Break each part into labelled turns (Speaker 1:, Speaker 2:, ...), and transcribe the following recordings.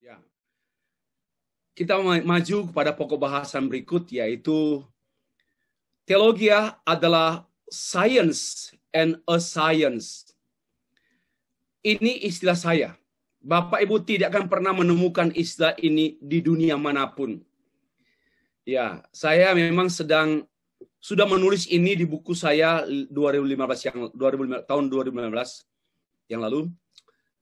Speaker 1: Ya. Kita maju kepada pokok bahasan berikut yaitu teologi ya adalah science and a science. Ini istilah saya. Bapak Ibu tidak akan pernah menemukan istilah ini di dunia manapun. Ya, saya memang sedang sudah menulis ini di buku saya 2015 yang 2015 tahun 2015 yang lalu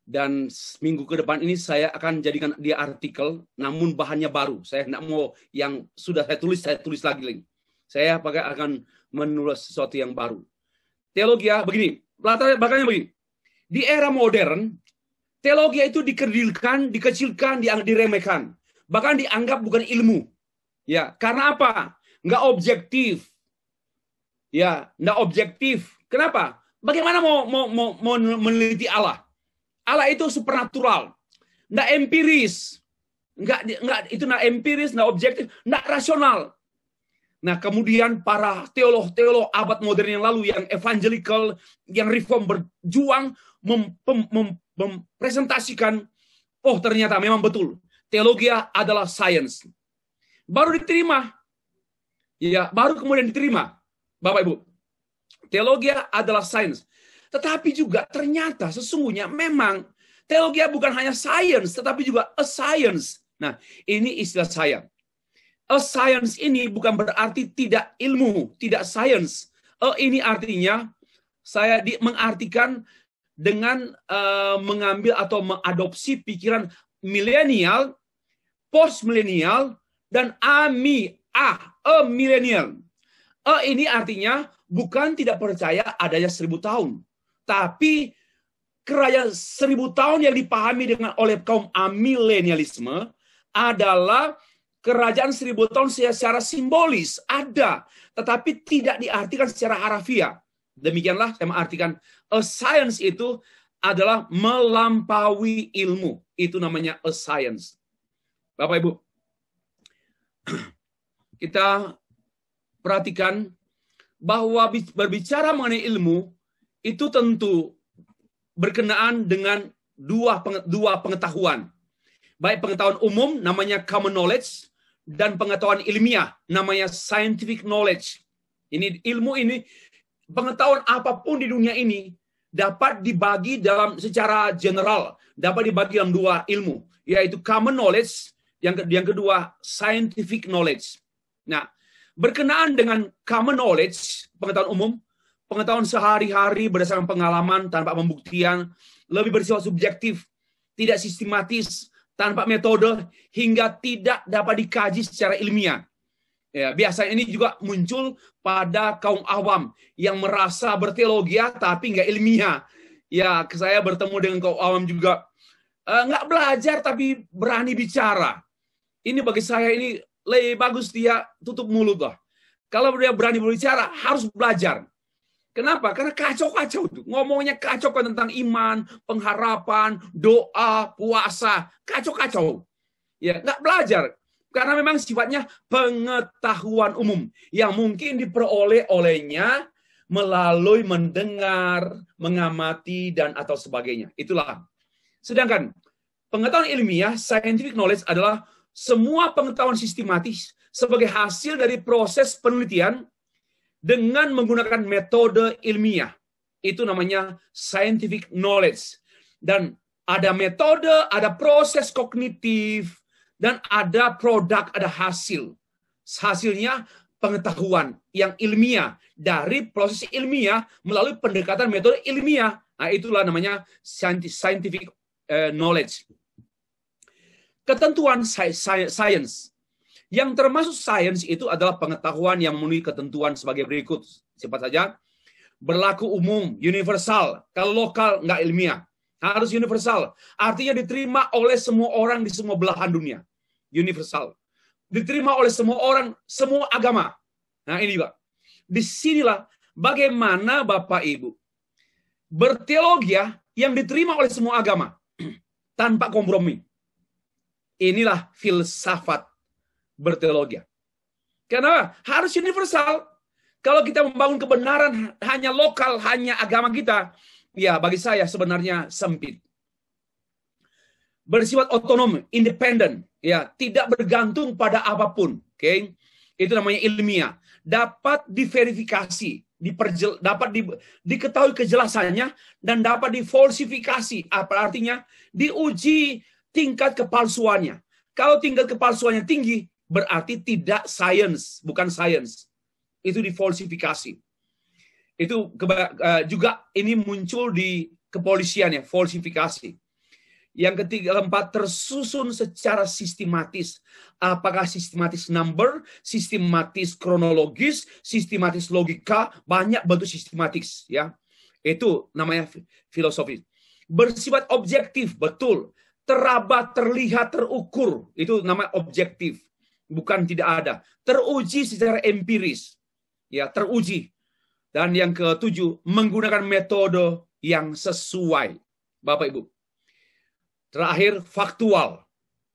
Speaker 1: dan minggu ke depan ini saya akan jadikan dia artikel, namun bahannya baru. Saya tidak mau yang sudah saya tulis, saya tulis lagi Link. Saya pakai akan menulis sesuatu yang baru. Teologi ya, begini, latar belakangnya begini. Di era modern, teologi itu dikerdilkan, dikecilkan, diremehkan. Bahkan dianggap bukan ilmu. Ya, karena apa? Nggak objektif. Ya, nggak objektif. Kenapa? Bagaimana mau, mau, mau, mau meneliti Allah? Allah itu supernatural, nggak empiris, nggak nggak itu nggak empiris, nggak objektif, nggak rasional. Nah kemudian para teolog-teolog abad modern yang lalu yang evangelical, yang reform berjuang mem, mem, mem, mempresentasikan, oh ternyata memang betul teologi adalah sains. Baru diterima, ya baru kemudian diterima, Bapak Ibu. Teologi adalah sains. Tetapi juga ternyata sesungguhnya memang teologi bukan hanya science, tetapi juga a science. Nah, ini istilah saya. A science ini bukan berarti tidak ilmu, tidak science. A ini artinya saya di, mengartikan dengan uh, mengambil atau mengadopsi pikiran milenial, post milenial, dan ami a ah, a milenial. A ini artinya bukan tidak percaya adanya seribu tahun, tapi kerajaan seribu tahun yang dipahami dengan oleh kaum amilenialisme adalah kerajaan seribu tahun secara simbolis ada, tetapi tidak diartikan secara harafiah. Demikianlah saya mengartikan a science itu adalah melampaui ilmu. Itu namanya a science. Bapak Ibu, kita perhatikan bahwa berbicara mengenai ilmu itu tentu berkenaan dengan dua dua pengetahuan. Baik pengetahuan umum namanya common knowledge dan pengetahuan ilmiah namanya scientific knowledge. Ini ilmu ini pengetahuan apapun di dunia ini dapat dibagi dalam secara general, dapat dibagi dalam dua ilmu, yaitu common knowledge yang yang kedua scientific knowledge. Nah, berkenaan dengan common knowledge, pengetahuan umum, pengetahuan sehari-hari berdasarkan pengalaman tanpa pembuktian, lebih bersifat subjektif, tidak sistematis, tanpa metode, hingga tidak dapat dikaji secara ilmiah. Ya, biasanya ini juga muncul pada kaum awam yang merasa berteologia ya, tapi nggak ilmiah. Ya, saya bertemu dengan kaum awam juga Nggak eh, nggak belajar tapi berani bicara. Ini bagi saya ini lebih bagus dia tutup mulut lah. Kalau dia berani berbicara harus belajar. Kenapa? Karena kacau-kacau tuh. Ngomongnya kacau tentang iman, pengharapan, doa, puasa. Kacau-kacau. Ya, nggak belajar. Karena memang sifatnya pengetahuan umum yang mungkin diperoleh olehnya melalui mendengar, mengamati dan atau sebagainya. Itulah. Sedangkan pengetahuan ilmiah, scientific knowledge adalah semua pengetahuan sistematis sebagai hasil dari proses penelitian dengan menggunakan metode ilmiah. Itu namanya scientific knowledge. Dan ada metode, ada proses kognitif, dan ada produk, ada hasil. Hasilnya pengetahuan yang ilmiah dari proses ilmiah melalui pendekatan metode ilmiah. Nah, itulah namanya scientific eh, knowledge. Ketentuan science yang termasuk sains itu adalah pengetahuan yang memenuhi ketentuan sebagai berikut. Sifat saja, berlaku umum, universal. Kalau lokal, nggak ilmiah. Harus universal. Artinya diterima oleh semua orang di semua belahan dunia. Universal. Diterima oleh semua orang, semua agama. Nah ini Pak. Disinilah bagaimana Bapak Ibu berteologi ya, yang diterima oleh semua agama tanpa kompromi. Inilah filsafat berteologi. Karena harus universal. Kalau kita membangun kebenaran hanya lokal, hanya agama kita, ya bagi saya sebenarnya sempit. Bersifat otonom, independen, ya tidak bergantung pada apapun. Oke, okay? itu namanya ilmiah. Dapat diverifikasi, diperjel, dapat di, diketahui kejelasannya dan dapat difalsifikasi. Apa artinya? Diuji tingkat kepalsuannya. Kalau tingkat kepalsuannya tinggi, berarti tidak science, bukan science. Itu difalsifikasi Itu eh, juga ini muncul di kepolisian ya, falsifikasi. Yang ketiga, keempat, tersusun secara sistematis. Apakah sistematis number, sistematis kronologis, sistematis logika, banyak bentuk sistematis. ya Itu namanya filosofi. Bersifat objektif, betul. Teraba, terlihat, terukur. Itu namanya objektif bukan tidak ada. Teruji secara empiris. Ya, teruji. Dan yang ketujuh, menggunakan metode yang sesuai. Bapak Ibu. Terakhir, faktual.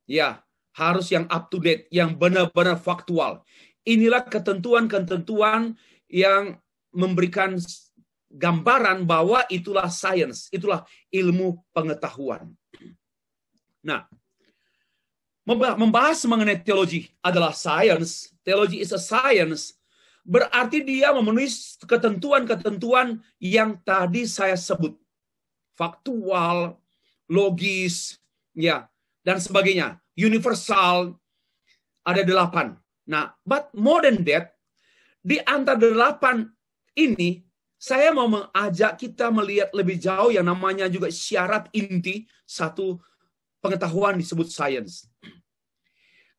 Speaker 1: Ya, harus yang up to date, yang benar-benar faktual. Inilah ketentuan-ketentuan yang memberikan gambaran bahwa itulah sains, itulah ilmu pengetahuan. Nah, membahas mengenai teologi adalah science. Teologi is a science. Berarti dia memenuhi ketentuan-ketentuan yang tadi saya sebut. Faktual, logis, ya, dan sebagainya. Universal, ada delapan. Nah, but more than that, di antara delapan ini, saya mau mengajak kita melihat lebih jauh yang namanya juga syarat inti, satu pengetahuan disebut sains.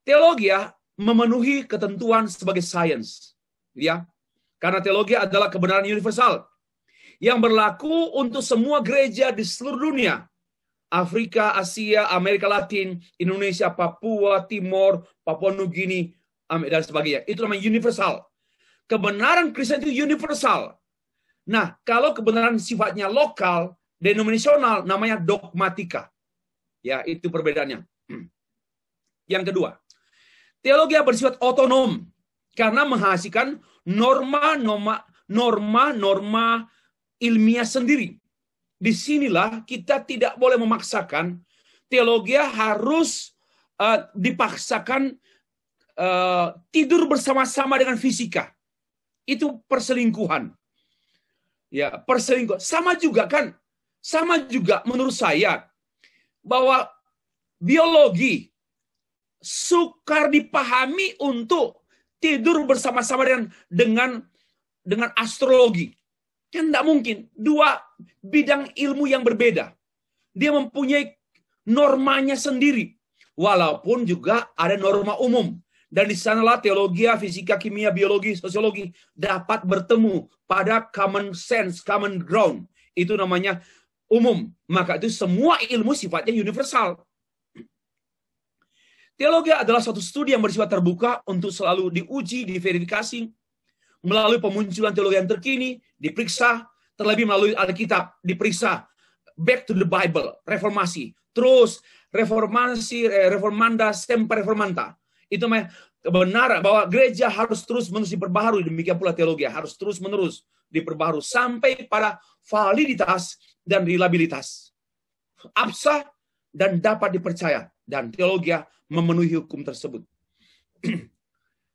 Speaker 1: Teologi ya memenuhi ketentuan sebagai sains, ya. Karena teologi adalah kebenaran universal yang berlaku untuk semua gereja di seluruh dunia. Afrika, Asia, Amerika Latin, Indonesia, Papua, Timor, Papua Nugini, dan sebagainya. Itu namanya universal. Kebenaran Kristen itu universal. Nah, kalau kebenaran sifatnya lokal, denominasional, namanya dogmatika. Ya, itu perbedaannya. Yang kedua, teologi yang bersifat otonom karena menghasilkan norma-norma norma-norma ilmiah sendiri. Disinilah kita tidak boleh memaksakan teologi harus uh, dipaksakan uh, tidur bersama-sama dengan fisika. Itu perselingkuhan. Ya, perselingkuhan. Sama juga kan? Sama juga menurut saya bahwa biologi sukar dipahami untuk tidur bersama-sama dengan dengan dengan astrologi. Kan tidak mungkin dua bidang ilmu yang berbeda. Dia mempunyai normanya sendiri. Walaupun juga ada norma umum. Dan di sanalah teologi, fisika, kimia, biologi, sosiologi dapat bertemu pada common sense, common ground. Itu namanya umum. Maka itu semua ilmu sifatnya universal. Teologi adalah suatu studi yang bersifat terbuka untuk selalu diuji, diverifikasi, melalui pemunculan teologi yang terkini, diperiksa, terlebih melalui Alkitab, diperiksa, back to the Bible, reformasi, terus reformasi, eh, reformanda, semper reformanta. Itu benar bahwa gereja harus terus-menerus diperbaharui, demikian pula teologi harus terus-menerus diperbaharui sampai pada validitas dan reliabilitas, absah dan dapat dipercaya, dan teologi memenuhi hukum tersebut.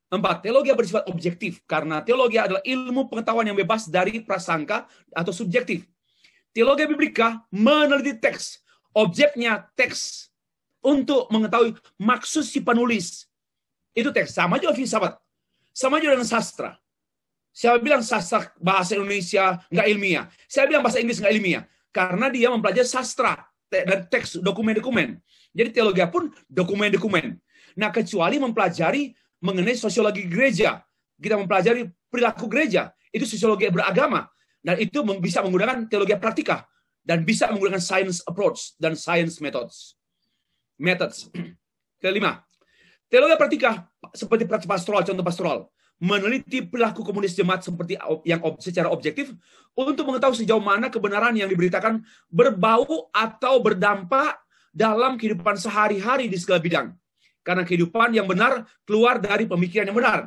Speaker 1: Empat, teologi bersifat objektif karena teologi adalah ilmu pengetahuan yang bebas dari prasangka atau subjektif. Teologi biblika meneliti teks, objeknya teks untuk mengetahui maksud si penulis. Itu teks sama juga filsafat, sama juga dengan sastra. Saya bilang sastra bahasa Indonesia nggak ilmiah? Saya bilang bahasa Inggris nggak ilmiah. Karena dia mempelajari sastra dan teks dokumen-dokumen. Jadi teologi pun dokumen-dokumen. Nah, kecuali mempelajari mengenai sosiologi gereja. Kita mempelajari perilaku gereja. Itu sosiologi beragama. Dan itu bisa menggunakan teologi praktika. Dan bisa menggunakan science approach dan science methods. Methods. Kelima, teologi praktika seperti pastoral, contoh pastoral meneliti pelaku komunis jemaat seperti yang ob, secara objektif untuk mengetahui sejauh mana kebenaran yang diberitakan berbau atau berdampak dalam kehidupan sehari-hari di segala bidang. Karena kehidupan yang benar keluar dari pemikiran yang benar.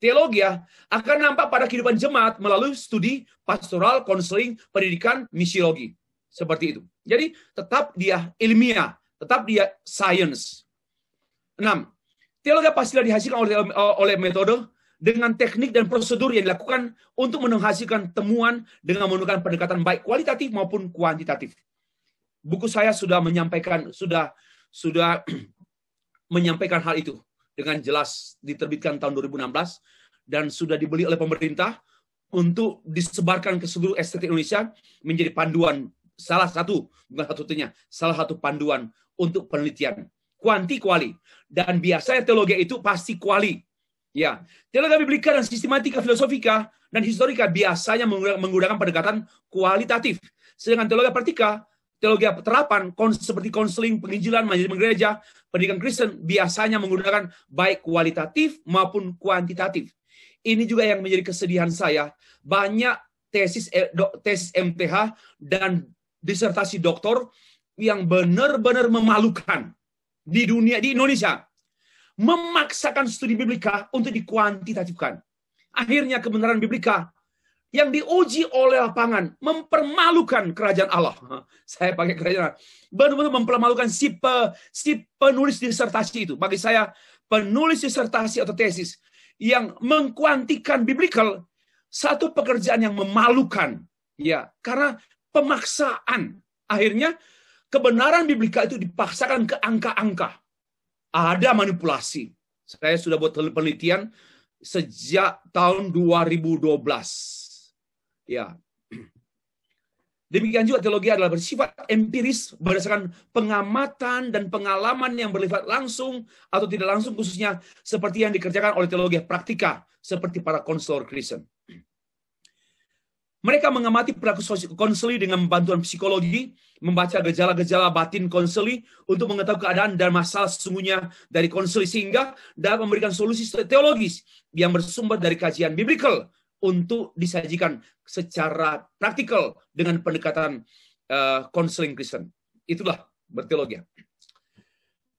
Speaker 1: Teologi ya, akan nampak pada kehidupan jemaat melalui studi pastoral, konseling, pendidikan, misiologi. Seperti itu. Jadi tetap dia ilmiah, tetap dia science. enam Teologi pastilah dihasilkan oleh, oleh metode dengan teknik dan prosedur yang dilakukan untuk menghasilkan temuan dengan menggunakan pendekatan baik kualitatif maupun kuantitatif. Buku saya sudah menyampaikan sudah sudah menyampaikan hal itu dengan jelas diterbitkan tahun 2016 dan sudah dibeli oleh pemerintah untuk disebarkan ke seluruh estetik Indonesia menjadi panduan salah satu bukan satu-satunya salah satu panduan untuk penelitian kuanti kuali dan biasanya teologi itu pasti kuali Ya, teologi biblika dan sistematika filosofika dan historika biasanya menggunakan pendekatan kualitatif. Sedangkan teologi praktika, teologi penerapan seperti konseling, penginjilan, manajemen gereja, pendidikan Kristen biasanya menggunakan baik kualitatif maupun kuantitatif. Ini juga yang menjadi kesedihan saya. Banyak tesis eh, tesis MTH dan disertasi doktor yang benar-benar memalukan di dunia di Indonesia memaksakan studi biblika untuk dikuantitatifkan. Akhirnya kebenaran biblika yang diuji oleh lapangan mempermalukan kerajaan Allah. Saya pakai kerajaan benar-benar mempermalukan si pe, si penulis disertasi itu. Bagi saya penulis disertasi atau tesis yang mengkuantikan biblical satu pekerjaan yang memalukan ya karena pemaksaan akhirnya kebenaran biblika itu dipaksakan ke angka-angka ada manipulasi. Saya sudah buat penelitian sejak tahun 2012. Ya. Demikian juga teologi adalah bersifat empiris berdasarkan pengamatan dan pengalaman yang berlipat langsung atau tidak langsung khususnya seperti yang dikerjakan oleh teologi praktika seperti para konselor Kristen. Mereka mengamati perilaku konseli dengan bantuan psikologi, membaca gejala-gejala batin konseli untuk mengetahui keadaan dan masalah sesungguhnya dari konseli sehingga dapat memberikan solusi teologis yang bersumber dari kajian biblical untuk disajikan secara praktikal dengan pendekatan eh, konseling uh, Kristen. Itulah berteologi.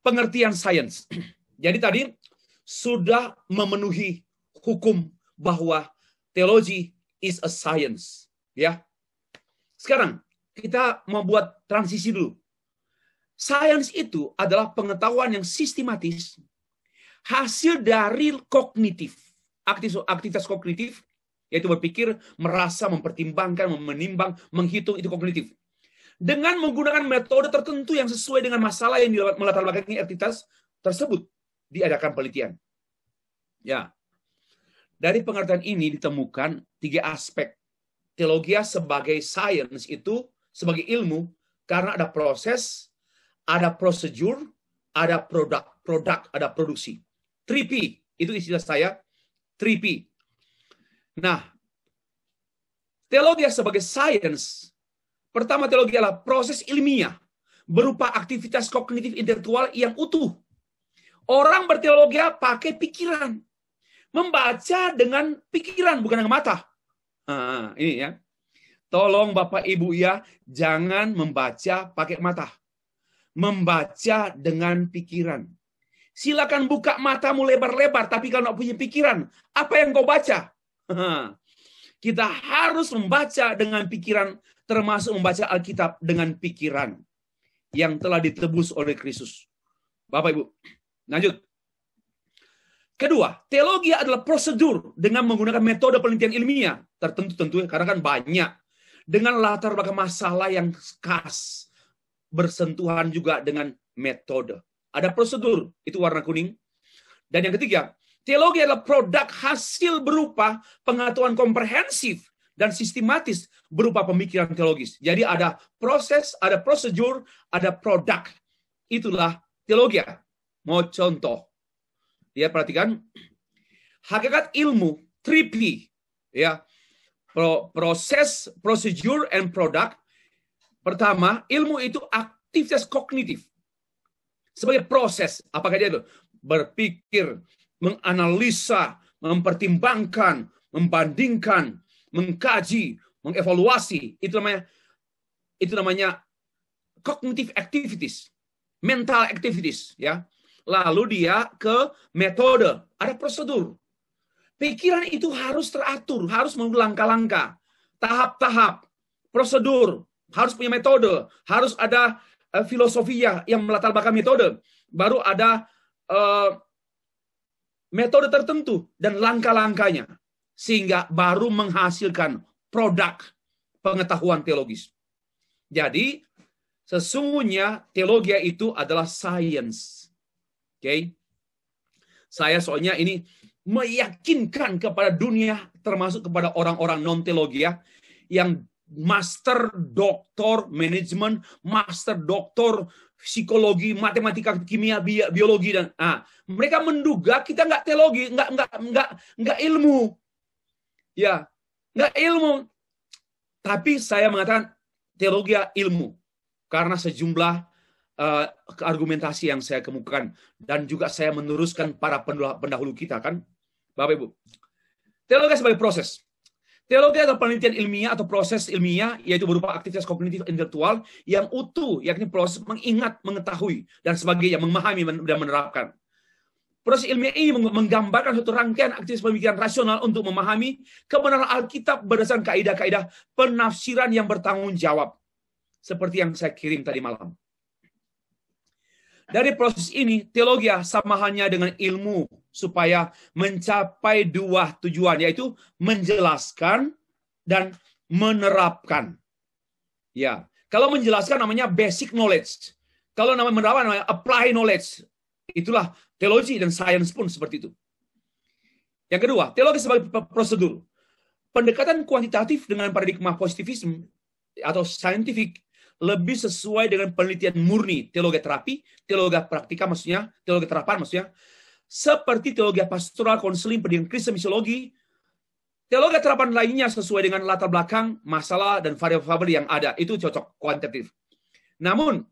Speaker 1: Pengertian sains. Jadi tadi sudah memenuhi hukum bahwa teologi is a science. Ya. Sekarang kita membuat transisi dulu. Sains itu adalah pengetahuan yang sistematis hasil dari kognitif, aktivitas kognitif yaitu berpikir, merasa, mempertimbangkan, menimbang, menghitung itu kognitif. Dengan menggunakan metode tertentu yang sesuai dengan masalah yang melatar belakangi aktivitas tersebut diadakan penelitian. Ya. Dari pengertian ini ditemukan tiga aspek. Teologia sebagai sains itu, sebagai ilmu, karena ada proses, ada prosedur, ada produk, produk, ada produksi. 3P, itu istilah saya, 3P. Nah, teologia sebagai sains, pertama teologi adalah proses ilmiah berupa aktivitas kognitif intelektual yang utuh. Orang berteologi pakai pikiran, Membaca dengan pikiran, bukan dengan mata. Nah, ini ya. Tolong Bapak Ibu ya, jangan membaca pakai mata. Membaca dengan pikiran. Silakan buka matamu lebar-lebar, tapi kalau punya pikiran, apa yang kau baca? Ah, ah. Kita harus membaca dengan pikiran, termasuk membaca Alkitab dengan pikiran yang telah ditebus oleh Kristus. Bapak Ibu, lanjut. Kedua, teologi adalah prosedur dengan menggunakan metode penelitian ilmiah tertentu tentu karena kan banyak dengan latar belakang masalah yang khas bersentuhan juga dengan metode. Ada prosedur, itu warna kuning. Dan yang ketiga, teologi adalah produk hasil berupa pengetahuan komprehensif dan sistematis berupa pemikiran teologis. Jadi ada proses, ada prosedur, ada produk. Itulah teologi. Mau contoh, ya perhatikan hakikat ilmu 3P ya Pro, proses procedure and product pertama ilmu itu aktivitas kognitif sebagai proses apakah dia itu berpikir menganalisa mempertimbangkan membandingkan mengkaji mengevaluasi itu namanya itu namanya cognitive activities mental activities ya Lalu dia ke metode, ada prosedur. Pikiran itu harus teratur, harus mengambil langkah-langkah, tahap-tahap, prosedur, harus punya metode, harus ada uh, yang melatar belakang metode, baru ada uh, metode tertentu dan langkah-langkahnya, sehingga baru menghasilkan produk pengetahuan teologis. Jadi, sesungguhnya teologi itu adalah sains Okay? Saya soalnya ini meyakinkan kepada dunia, termasuk kepada orang-orang non ya, yang master doktor manajemen, master doktor psikologi, matematika, kimia, biologi dan ah, mereka menduga kita nggak teologi, nggak nggak nggak nggak ilmu, ya nggak ilmu. Tapi saya mengatakan teologi ya ilmu karena sejumlah uh, argumentasi yang saya kemukakan dan juga saya meneruskan para pendahulu kita kan Bapak Ibu. Teologi sebagai proses. Teologi adalah penelitian ilmiah atau proses ilmiah yaitu berupa aktivitas kognitif intelektual yang utuh yakni proses mengingat, mengetahui dan sebagainya, memahami dan menerapkan. Proses ilmiah ini menggambarkan suatu rangkaian aktivitas pemikiran rasional untuk memahami kebenaran Alkitab berdasarkan kaidah-kaidah penafsiran yang bertanggung jawab. Seperti yang saya kirim tadi malam. Dari proses ini, teologi ah, sama hanya dengan ilmu supaya mencapai dua tujuan, yaitu menjelaskan dan menerapkan. Ya, kalau menjelaskan namanya basic knowledge. Kalau nama menerapkan namanya apply knowledge. Itulah teologi dan sains pun seperti itu. Yang kedua, teologi sebagai prosedur. Pendekatan kuantitatif dengan paradigma positivisme atau scientific lebih sesuai dengan penelitian murni teologi terapi, teologi praktika maksudnya, teologi terapan maksudnya, seperti teologi pastoral, konseling, pendidikan Kristen, misiologi, teologi terapan lainnya sesuai dengan latar belakang, masalah, dan variabel yang ada. Itu cocok, kuantitatif. Namun,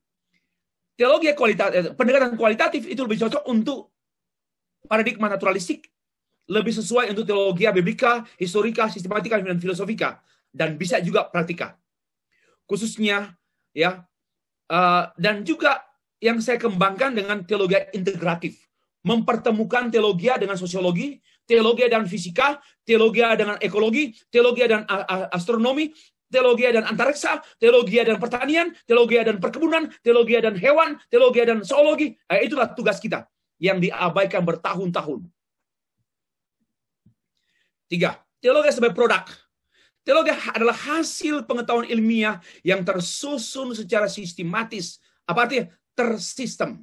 Speaker 1: teologi kualitatif, eh, pendekatan kualitatif itu lebih cocok untuk paradigma naturalistik, lebih sesuai untuk teologi biblika, historika, sistematika, dan filosofika, dan bisa juga praktika. Khususnya ya uh, dan juga yang saya kembangkan dengan teologi integratif mempertemukan teologi dengan sosiologi, teologi dan fisika, teologi dengan ekologi, teologi dan astronomi, teologi dan antariksa, teologi dan pertanian, teologi dan perkebunan, teologi dan hewan, teologi dan zoologi. Eh, itulah tugas kita yang diabaikan bertahun-tahun. Tiga, teologi sebagai produk. Teologi adalah hasil pengetahuan ilmiah yang tersusun secara sistematis. Apa artinya? Tersistem.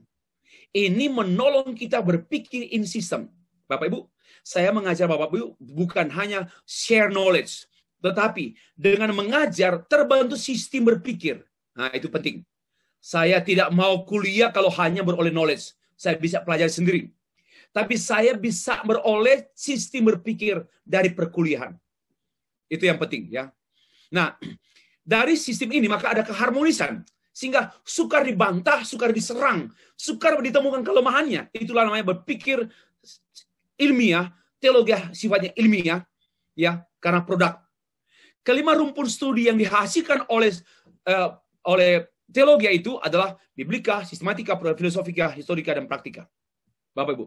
Speaker 1: Ini menolong kita berpikir in sistem. Bapak Ibu, saya mengajar Bapak Ibu bukan hanya share knowledge, tetapi dengan mengajar terbantu sistem berpikir. Nah, itu penting. Saya tidak mau kuliah kalau hanya beroleh knowledge. Saya bisa pelajari sendiri. Tapi saya bisa beroleh sistem berpikir dari perkuliahan. Itu yang penting ya. Nah, dari sistem ini maka ada keharmonisan sehingga sukar dibantah, sukar diserang, sukar ditemukan kelemahannya. Itulah namanya berpikir ilmiah, teologi sifatnya ilmiah ya, karena produk. Kelima rumpun studi yang dihasilkan oleh uh, oleh teologi itu adalah biblika, sistematika, filosofika, historika dan praktika. Bapak Ibu.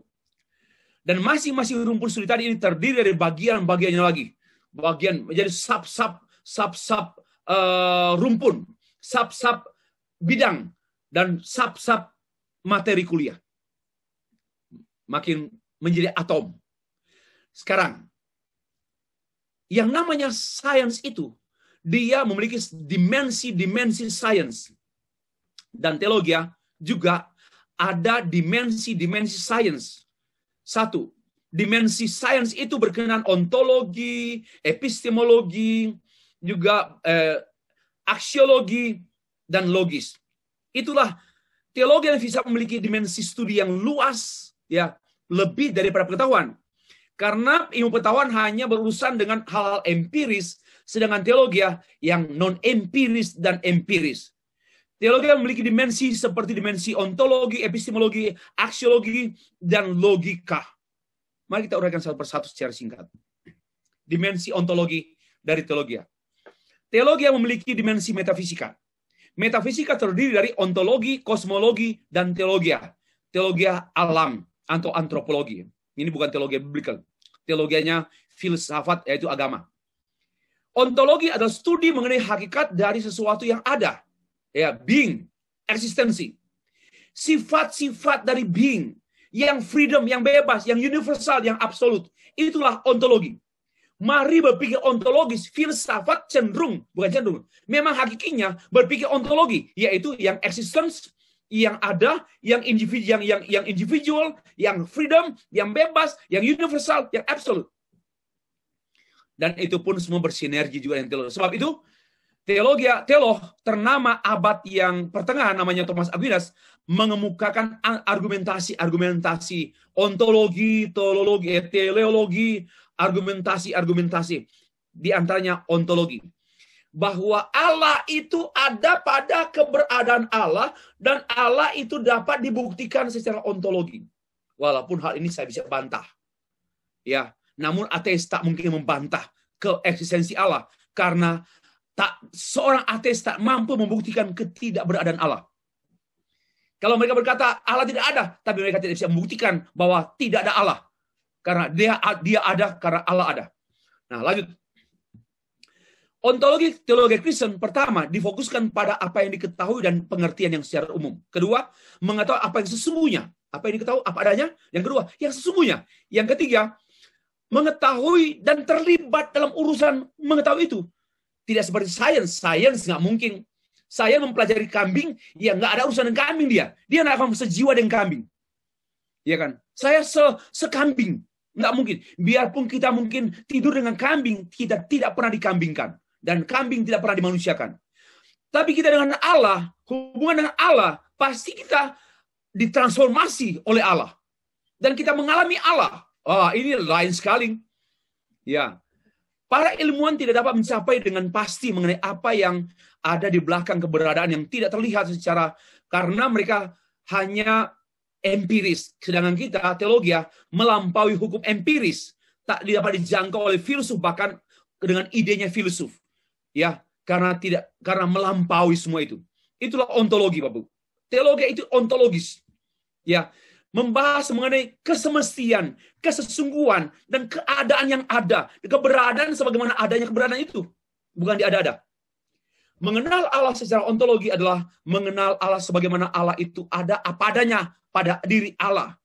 Speaker 1: Dan masing-masing rumpun studi tadi ini terdiri dari bagian-bagiannya lagi bagian menjadi sub-sub sub-sub uh, rumpun, sub-sub bidang dan sub-sub materi kuliah. Makin menjadi atom. Sekarang yang namanya sains itu dia memiliki dimensi-dimensi sains dan teologi juga ada dimensi-dimensi sains. Satu, dimensi sains itu berkenaan ontologi, epistemologi, juga eh, aksiologi dan logis. Itulah teologi yang bisa memiliki dimensi studi yang luas ya, lebih daripada pengetahuan. Karena ilmu pengetahuan hanya berurusan dengan hal-hal empiris, sedangkan teologi ya, yang non-empiris dan empiris. Teologi yang memiliki dimensi seperti dimensi ontologi, epistemologi, aksiologi, dan logika Mari kita uraikan satu persatu secara singkat. Dimensi ontologi dari teologi. Teologi memiliki dimensi metafisika. Metafisika terdiri dari ontologi, kosmologi, dan teologi. Teologi alam atau antropologi. Ini bukan teologi biblical. Teologianya filsafat yaitu agama. Ontologi adalah studi mengenai hakikat dari sesuatu yang ada. Ya, being, eksistensi. Sifat-sifat dari being, yang freedom, yang bebas, yang universal, yang absolut. Itulah ontologi. Mari berpikir ontologis, filsafat cenderung, bukan cenderung, memang hakikinya berpikir ontologi, yaitu yang existence, yang ada, yang individu, yang, yang, yang individual, yang freedom, yang bebas, yang universal, yang absolut. Dan itu pun semua bersinergi juga dengan teologi. Sebab itu, teologi, teolog ternama abad yang pertengahan namanya Thomas Aquinas mengemukakan argumentasi-argumentasi ontologi, teologi, eh, teleologi, argumentasi-argumentasi di antaranya ontologi bahwa Allah itu ada pada keberadaan Allah dan Allah itu dapat dibuktikan secara ontologi. Walaupun hal ini saya bisa bantah. Ya, namun ateis tak mungkin membantah keeksistensi Allah karena tak seorang ateis tak mampu membuktikan ketidakberadaan Allah. Kalau mereka berkata Allah tidak ada, tapi mereka tidak bisa membuktikan bahwa tidak ada Allah. Karena dia dia ada karena Allah ada. Nah, lanjut. Ontologi teologi Kristen pertama difokuskan pada apa yang diketahui dan pengertian yang secara umum. Kedua, mengetahui apa yang sesungguhnya, apa yang diketahui apa adanya. Yang kedua, yang sesungguhnya. Yang ketiga, mengetahui dan terlibat dalam urusan mengetahui itu. Tidak seperti sains, sains nggak mungkin saya mempelajari kambing, ya nggak ada urusan dengan kambing dia. Dia nggak akan sejiwa dengan kambing. ya kan? Saya se sekambing. Nggak mungkin. Biarpun kita mungkin tidur dengan kambing, kita tidak pernah dikambingkan. Dan kambing tidak pernah dimanusiakan. Tapi kita dengan Allah, hubungan dengan Allah, pasti kita ditransformasi oleh Allah. Dan kita mengalami Allah. Oh, ini lain sekali. Ya, Para ilmuwan tidak dapat mencapai dengan pasti mengenai apa yang ada di belakang keberadaan yang tidak terlihat secara karena mereka hanya empiris. Sedangkan kita teologi ya, melampaui hukum empiris, tak dapat dijangkau oleh filsuf bahkan dengan idenya filsuf. Ya, karena tidak karena melampaui semua itu. Itulah ontologi, Bapak. Teologi itu ontologis. Ya, membahas mengenai kesemestian, kesesungguhan, dan keadaan yang ada. Keberadaan sebagaimana adanya keberadaan itu. Bukan diada-ada. Mengenal Allah secara ontologi adalah mengenal Allah sebagaimana Allah itu ada apa adanya pada diri Allah.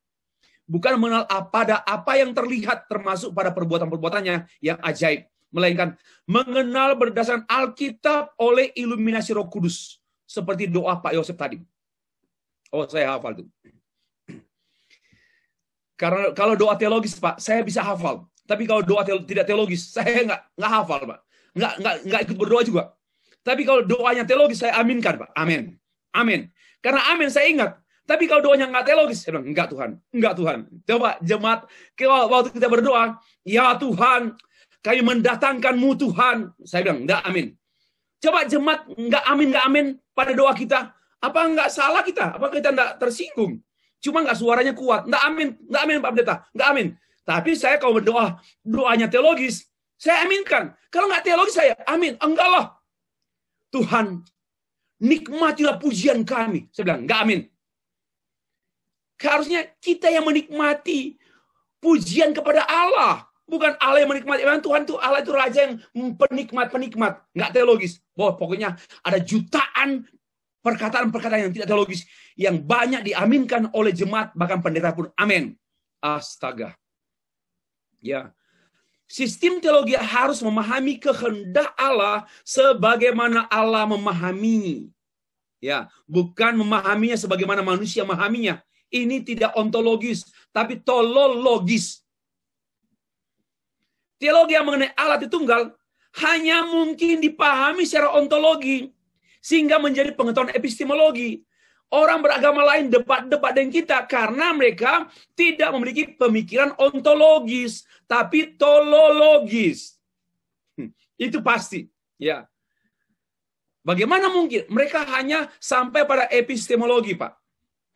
Speaker 1: Bukan mengenal ada apa yang terlihat termasuk pada perbuatan-perbuatannya yang ajaib. Melainkan mengenal berdasarkan Alkitab oleh iluminasi roh kudus. Seperti doa Pak Yosef tadi. Oh saya hafal itu. Karena kalau doa teologis, Pak, saya bisa hafal. Tapi kalau doa teologis, tidak teologis, saya nggak nggak hafal, Pak. Nggak nggak nggak ikut berdoa juga. Tapi kalau doanya teologis, saya aminkan, Pak. Amin. Amin. Karena amin saya ingat. Tapi kalau doanya nggak teologis, saya bilang, nggak Tuhan, nggak Tuhan. Coba jemaat, waktu kita berdoa, ya Tuhan, kami mendatangkanmu Tuhan. Saya bilang, nggak amin. Coba jemaat, nggak amin, nggak amin pada doa kita. Apa nggak salah kita? Apa kita nggak tersinggung? Cuma nggak suaranya kuat. Nggak amin, nggak amin Pak Pendeta, nggak amin. Tapi saya kalau berdoa, doanya teologis, saya aminkan. Kalau nggak teologis saya, amin. Enggak lah. Tuhan, nikmatilah pujian kami. Saya bilang, nggak amin. Harusnya kita yang menikmati pujian kepada Allah. Bukan Allah yang menikmati. Memang Tuhan itu Allah itu raja yang penikmat-penikmat. Nggak teologis. Bahwa pokoknya ada jutaan perkataan-perkataan yang tidak teologis yang banyak diaminkan oleh jemaat bahkan pendeta pun amin. Astaga. Ya. Sistem teologi harus memahami kehendak Allah sebagaimana Allah memahami, Ya, bukan memahaminya sebagaimana manusia memahaminya. Ini tidak ontologis, tapi tolologis. Teologi yang mengenai Allah tunggal hanya mungkin dipahami secara ontologi sehingga menjadi pengetahuan epistemologi. Orang beragama lain debat-debat dengan kita karena mereka tidak memiliki pemikiran ontologis, tapi tolologis. Hmm, itu pasti, ya. Bagaimana mungkin mereka hanya sampai pada epistemologi, Pak?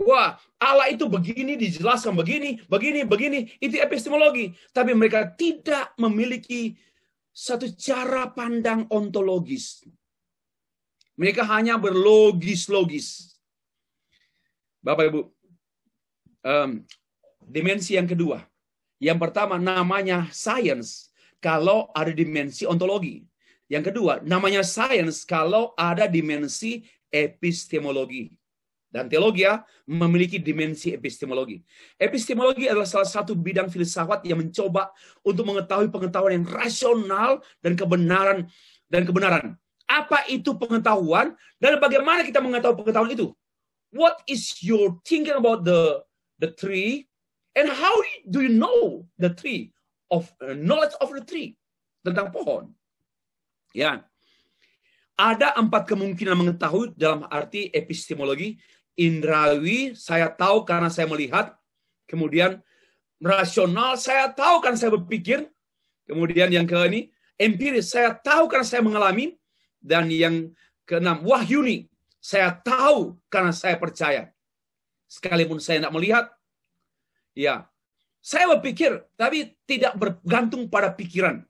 Speaker 1: Wah, Allah itu begini dijelaskan begini, begini, begini, itu epistemologi. Tapi mereka tidak memiliki satu cara pandang ontologis. Mereka hanya berlogis-logis. Bapak Ibu, um, dimensi yang kedua. Yang pertama namanya science kalau ada dimensi ontologi. Yang kedua namanya science kalau ada dimensi epistemologi. Dan teologi ya, memiliki dimensi epistemologi. Epistemologi adalah salah satu bidang filsafat yang mencoba untuk mengetahui pengetahuan yang rasional dan kebenaran dan kebenaran. Apa itu pengetahuan dan bagaimana kita mengetahui pengetahuan itu? what is your thinking about the the tree and how do you know the tree of uh, knowledge of the tree tentang pohon ya ada empat kemungkinan mengetahui dalam arti epistemologi indrawi saya tahu karena saya melihat kemudian rasional saya tahu karena saya berpikir kemudian yang ke ini empiris saya tahu karena saya mengalami dan yang keenam wahyuni saya tahu karena saya percaya. Sekalipun saya tidak melihat, ya, saya berpikir, tapi tidak bergantung pada pikiran.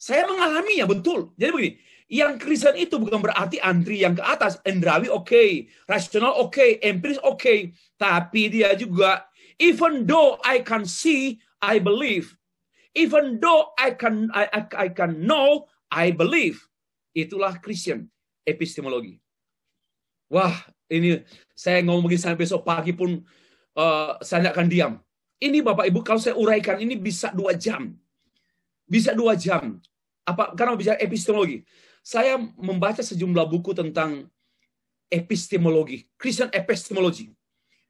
Speaker 1: Saya mengalami ya betul. Jadi begini, yang Kristen itu bukan berarti antri yang ke atas, endrawi oke, okay, rasional oke, okay, empiris oke, okay, tapi dia juga even though I can see, I believe. Even though I can I, I, can know, I believe. Itulah Christian epistemologi. Wah, ini saya ngomongin sampai besok pagi pun uh, saya akan diam. Ini Bapak Ibu, kalau saya uraikan ini bisa dua jam. Bisa dua jam. Apa karena bicara epistemologi. Saya membaca sejumlah buku tentang epistemologi, Christian epistemologi,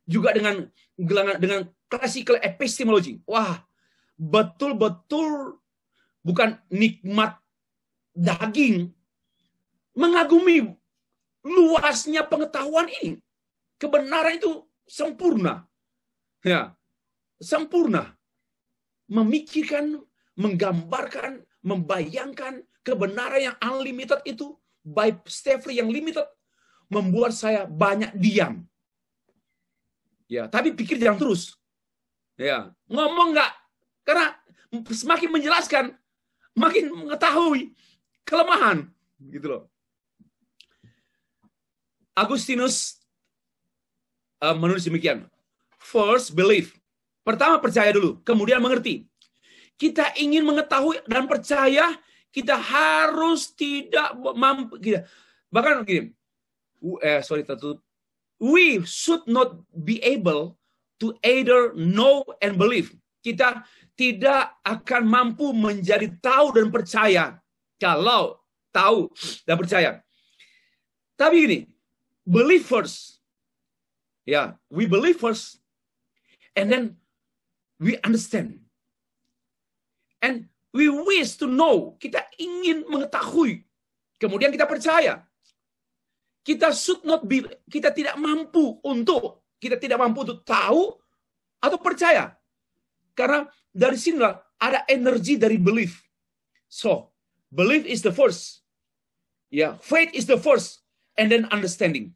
Speaker 1: Juga dengan gelangan dengan classical epistemology. Wah, betul-betul bukan nikmat daging mengagumi luasnya pengetahuan ini. Kebenaran itu sempurna. Ya. Sempurna. Memikirkan, menggambarkan, membayangkan kebenaran yang unlimited itu by Stephanie yang limited membuat saya banyak diam. Ya, tapi pikir jangan terus. Ya, ngomong nggak? Karena semakin menjelaskan, makin mengetahui kelemahan, gitu loh. Agustinus uh, eh, menulis demikian. First, believe. Pertama percaya dulu, kemudian mengerti. Kita ingin mengetahui dan percaya, kita harus tidak mampu. Kita, bahkan begini, eh, sorry tertutup. We should not be able to either know and believe. Kita tidak akan mampu menjadi tahu dan percaya kalau tahu dan percaya. Tapi ini believers. Ya, Yeah, we believers. And then we understand. And we wish to know. Kita ingin mengetahui. Kemudian kita percaya. Kita should not be, kita tidak mampu untuk, kita tidak mampu untuk tahu atau percaya. Karena dari sinilah ada energi dari belief. So, belief is the first. Ya, yeah, faith is the first and then understanding.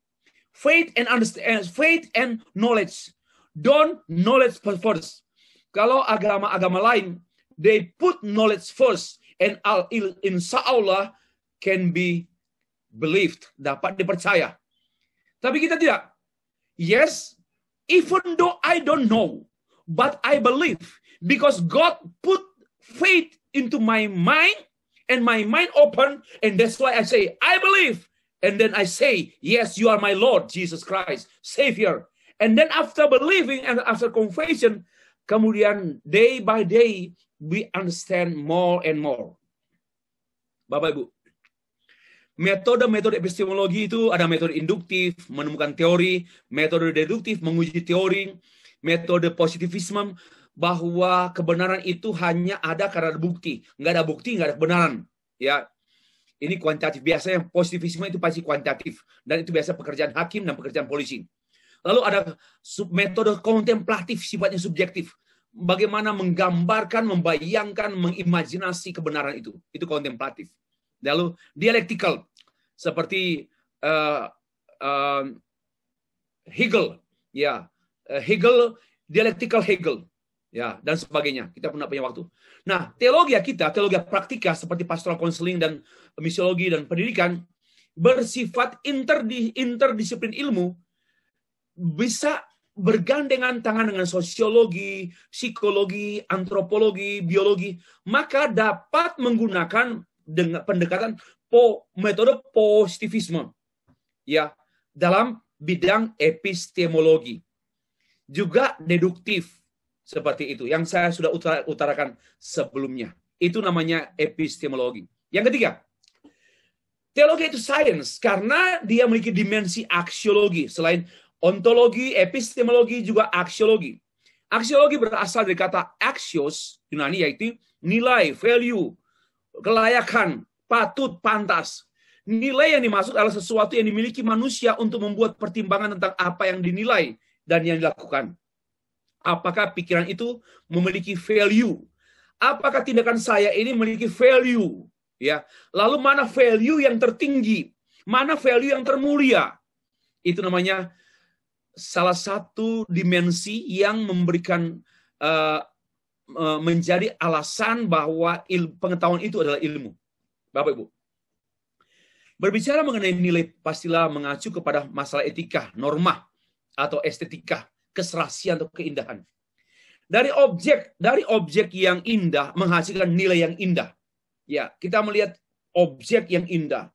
Speaker 1: Faith and understand, eh, faith and knowledge. Don't knowledge first. Kalau agama-agama lain, they put knowledge first and al insya Allah can be believed, dapat dipercaya. Tapi kita tidak. Yes, even though I don't know, but I believe because God put faith into my mind and my mind open and that's why I say I believe And then I say, Yes, you are my Lord, Jesus Christ, Savior. And then after believing and after confession, kemudian day by day, we understand more and more. Bapak Ibu, metode-metode epistemologi itu ada metode induktif, menemukan teori, metode deduktif, menguji teori, metode positivisme, bahwa kebenaran itu hanya ada karena bukti. Nggak ada bukti, nggak ada kebenaran. Ya, ini kuantitatif. Biasanya positivisme itu pasti kuantitatif. Dan itu biasa pekerjaan hakim dan pekerjaan polisi. Lalu ada metode kontemplatif sifatnya subjektif. Bagaimana menggambarkan, membayangkan, mengimajinasi kebenaran itu. Itu kontemplatif. Lalu dialektikal. Seperti uh, uh, Hegel. Ya, eh, Hegel, dialektikal Hegel ya dan sebagainya. Kita pernah punya waktu. Nah, teologi kita, teologi praktika seperti pastoral counseling dan misiologi dan pendidikan bersifat interdi, interdisiplin ilmu bisa bergandengan tangan dengan sosiologi, psikologi, antropologi, biologi, maka dapat menggunakan dengan pendekatan po, metode positivisme ya dalam bidang epistemologi. Juga deduktif seperti itu yang saya sudah utarakan sebelumnya. Itu namanya epistemologi. Yang ketiga, Teologi itu sains karena dia memiliki dimensi aksiologi selain ontologi, epistemologi juga aksiologi. Aksiologi berasal dari kata axios Yunani yaitu nilai, value, kelayakan, patut, pantas. Nilai yang dimaksud adalah sesuatu yang dimiliki manusia untuk membuat pertimbangan tentang apa yang dinilai dan yang dilakukan. Apakah pikiran itu memiliki value? Apakah tindakan saya ini memiliki value? ya. Lalu mana value yang tertinggi? Mana value yang termulia? Itu namanya salah satu dimensi yang memberikan uh, menjadi alasan bahwa il, pengetahuan itu adalah ilmu. Bapak Ibu. Berbicara mengenai nilai pastilah mengacu kepada masalah etika, norma atau estetika, keserasian atau keindahan. Dari objek, dari objek yang indah menghasilkan nilai yang indah. Ya, kita melihat objek yang indah.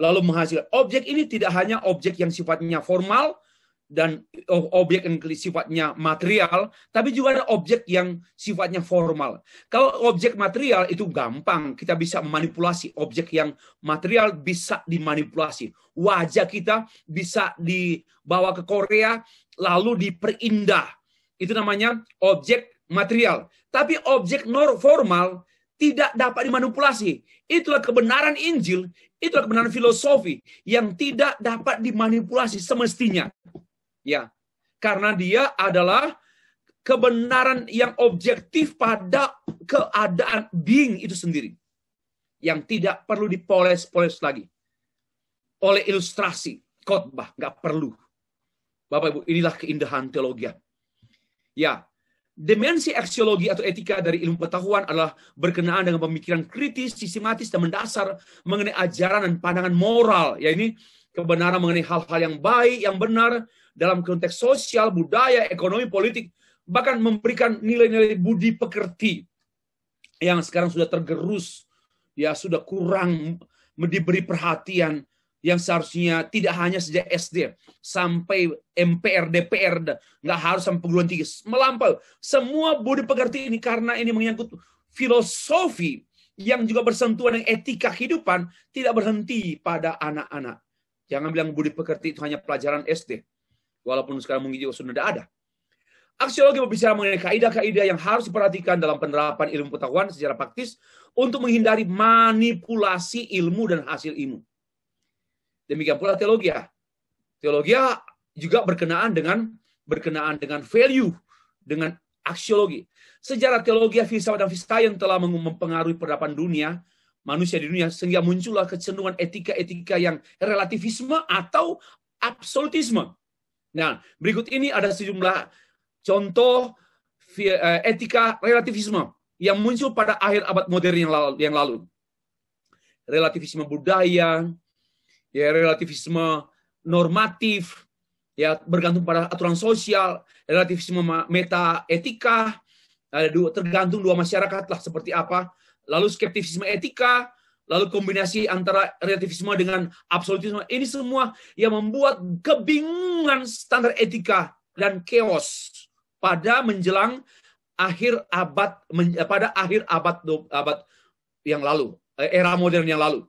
Speaker 1: Lalu menghasilkan. Objek ini tidak hanya objek yang sifatnya formal dan oh, objek yang sifatnya material, tapi juga ada objek yang sifatnya formal. Kalau objek material itu gampang, kita bisa memanipulasi objek yang material bisa dimanipulasi. Wajah kita bisa dibawa ke Korea lalu diperindah. Itu namanya objek material. Tapi objek non formal tidak dapat dimanipulasi. Itulah kebenaran Injil, itulah kebenaran filosofi yang tidak dapat dimanipulasi semestinya. Ya, karena dia adalah kebenaran yang objektif pada keadaan being itu sendiri. Yang tidak perlu dipoles-poles lagi. Oleh ilustrasi, khotbah, nggak perlu. Bapak Ibu, inilah keindahan teologi. Ya, Dimensi aksiologi atau etika dari ilmu pengetahuan adalah berkenaan dengan pemikiran kritis, sistematis, dan mendasar mengenai ajaran dan pandangan moral, ini kebenaran mengenai hal-hal yang baik, yang benar dalam konteks sosial, budaya, ekonomi, politik, bahkan memberikan nilai-nilai budi pekerti yang sekarang sudah tergerus, ya sudah kurang diberi perhatian yang seharusnya tidak hanya sejak SD sampai MPR, DPR, nggak harus sampai perguruan tinggi, melampau. Semua budi pekerti ini karena ini menyangkut filosofi yang juga bersentuhan dengan etika kehidupan tidak berhenti pada anak-anak. Jangan bilang budi pekerti itu hanya pelajaran SD. Walaupun sekarang mungkin juga sudah ada. Aksiologi berbicara mengenai kaidah-kaidah yang harus diperhatikan dalam penerapan ilmu pengetahuan secara praktis untuk menghindari manipulasi ilmu dan hasil ilmu. Demikian pula teologia. Ya. Teologia ya juga berkenaan dengan berkenaan dengan value, dengan aksiologi. Sejarah teologi ya, filsafat dan yang telah mempengaruhi peradaban dunia, manusia di dunia sehingga muncullah kecenderungan etika-etika yang relativisme atau absolutisme. Nah, berikut ini ada sejumlah contoh eh, etika relativisme yang muncul pada akhir abad modern yang lalu. Relativisme budaya, ya relativisme normatif, ya bergantung pada aturan sosial, relativisme meta etika, ada dua, tergantung dua masyarakat lah seperti apa, lalu skeptisisme etika, lalu kombinasi antara relativisme dengan absolutisme, ini semua yang membuat kebingungan standar etika dan chaos pada menjelang akhir abad pada akhir abad abad yang lalu, eh, era modern yang lalu.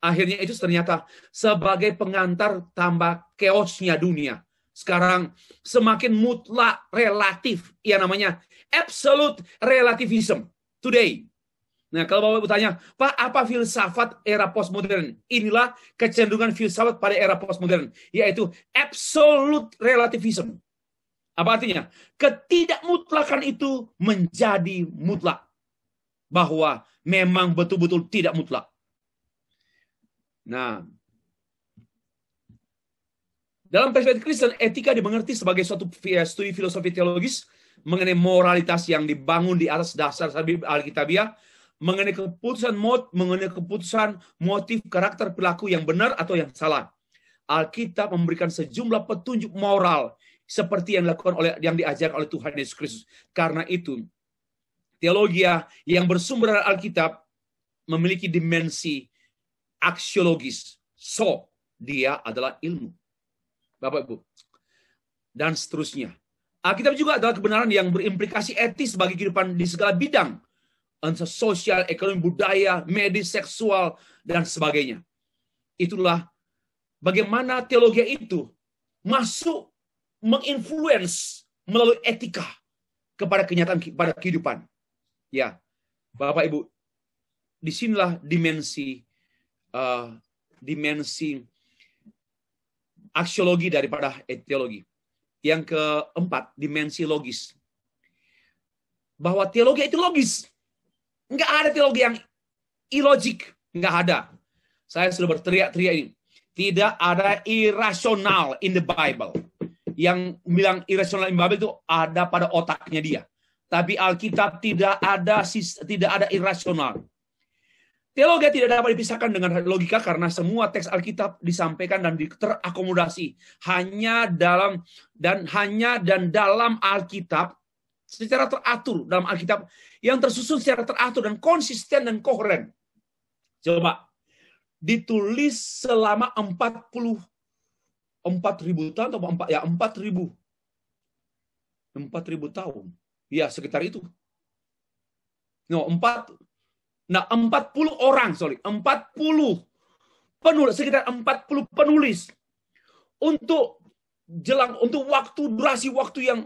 Speaker 1: Akhirnya itu ternyata sebagai pengantar tambah keosnya dunia. Sekarang semakin mutlak relatif, ya namanya absolute relativism today. Nah, kalau Bapak bertanya, Pak, apa filsafat era postmodern? Inilah kecenderungan filsafat pada era postmodern, yaitu absolute relativism. Apa artinya? Ketidakmutlakan itu menjadi mutlak. Bahwa memang betul-betul tidak mutlak. Nah, dalam perspektif Kristen, etika dimengerti sebagai suatu eh, studi filosofi teologis mengenai moralitas yang dibangun di atas dasar Alkitabiah, mengenai keputusan mod, mengenai keputusan motif karakter pelaku yang benar atau yang salah. Alkitab memberikan sejumlah petunjuk moral seperti yang dilakukan oleh yang diajarkan oleh Tuhan Yesus Kristus. Karena itu, teologi yang bersumber dari Alkitab memiliki dimensi aksiologis. So, dia adalah ilmu. Bapak Ibu. Dan seterusnya. Alkitab juga adalah kebenaran yang berimplikasi etis bagi kehidupan di segala bidang. Sosial, ekonomi, budaya, medis, seksual, dan sebagainya. Itulah bagaimana teologi itu masuk menginfluence melalui etika kepada kenyataan pada kehidupan. Ya, Bapak Ibu, disinilah dimensi uh, dimensi aksiologi daripada etiologi. Yang keempat, dimensi logis. Bahwa teologi itu logis. Nggak ada teologi yang ilogik. Nggak ada. Saya sudah berteriak-teriak ini. Tidak ada irasional in the Bible. Yang bilang irasional in the Bible itu ada pada otaknya dia. Tapi Alkitab tidak ada tidak ada irasional. Teologi tidak dapat dipisahkan dengan logika karena semua teks Alkitab disampaikan dan terakomodasi hanya dalam dan hanya dan dalam Alkitab secara teratur dalam Alkitab yang tersusun secara teratur dan konsisten dan koheren. Coba ditulis selama 40 4000 tahun atau 4 ya 4000 4000 tahun. Ya, sekitar itu. No, 4 Nah, 40 orang, sorry, 40 penulis, sekitar 40 penulis untuk jelang, untuk waktu, durasi waktu yang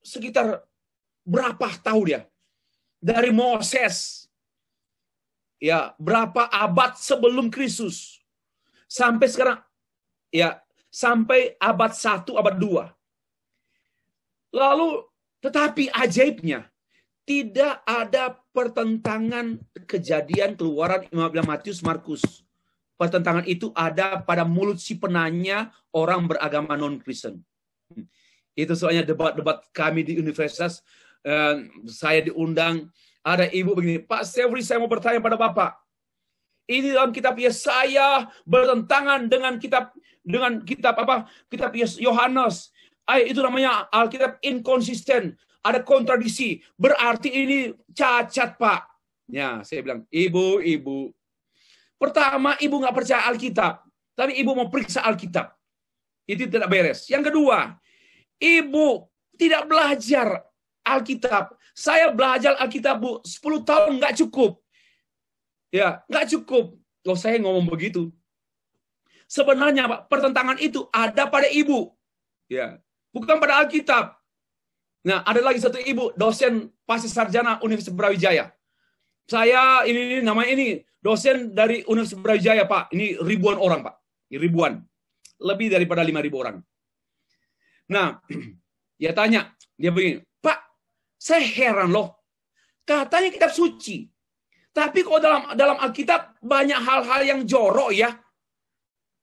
Speaker 1: sekitar berapa tahun ya? Dari Moses, ya berapa abad sebelum Kristus sampai sekarang ya sampai abad 1 abad 2 lalu tetapi ajaibnya tidak ada pertentangan kejadian keluaran Imam Matius Markus. Pertentangan itu ada pada mulut si penanya orang beragama non-Kristen. Itu soalnya debat-debat kami di universitas. Eh, saya diundang, ada ibu begini, Pak Sevri saya mau bertanya pada Bapak. Ini dalam kitab Yesaya bertentangan dengan kitab dengan kitab apa? Kitab Yohanes. ay itu namanya Alkitab inkonsisten ada kontradisi, Berarti ini cacat, Pak. Ya, saya bilang, ibu, ibu. Pertama, ibu nggak percaya Alkitab. Tapi ibu mau periksa Alkitab. Itu tidak beres. Yang kedua, ibu tidak belajar Alkitab. Saya belajar Alkitab, Bu. 10 tahun nggak cukup. Ya, nggak cukup. Loh, saya ngomong begitu. Sebenarnya, Pak, pertentangan itu ada pada ibu. Ya, bukan pada Alkitab. Nah, ada lagi satu ibu dosen pasti sarjana Universitas Brawijaya. Saya ini, ini namanya ini dosen dari Universitas Brawijaya, Pak. Ini ribuan orang, Pak. Ini ribuan. Lebih daripada 5.000 orang. Nah, dia tanya, dia begini, "Pak, saya heran loh. Katanya kitab suci. Tapi kok dalam dalam Alkitab banyak hal-hal yang jorok ya?"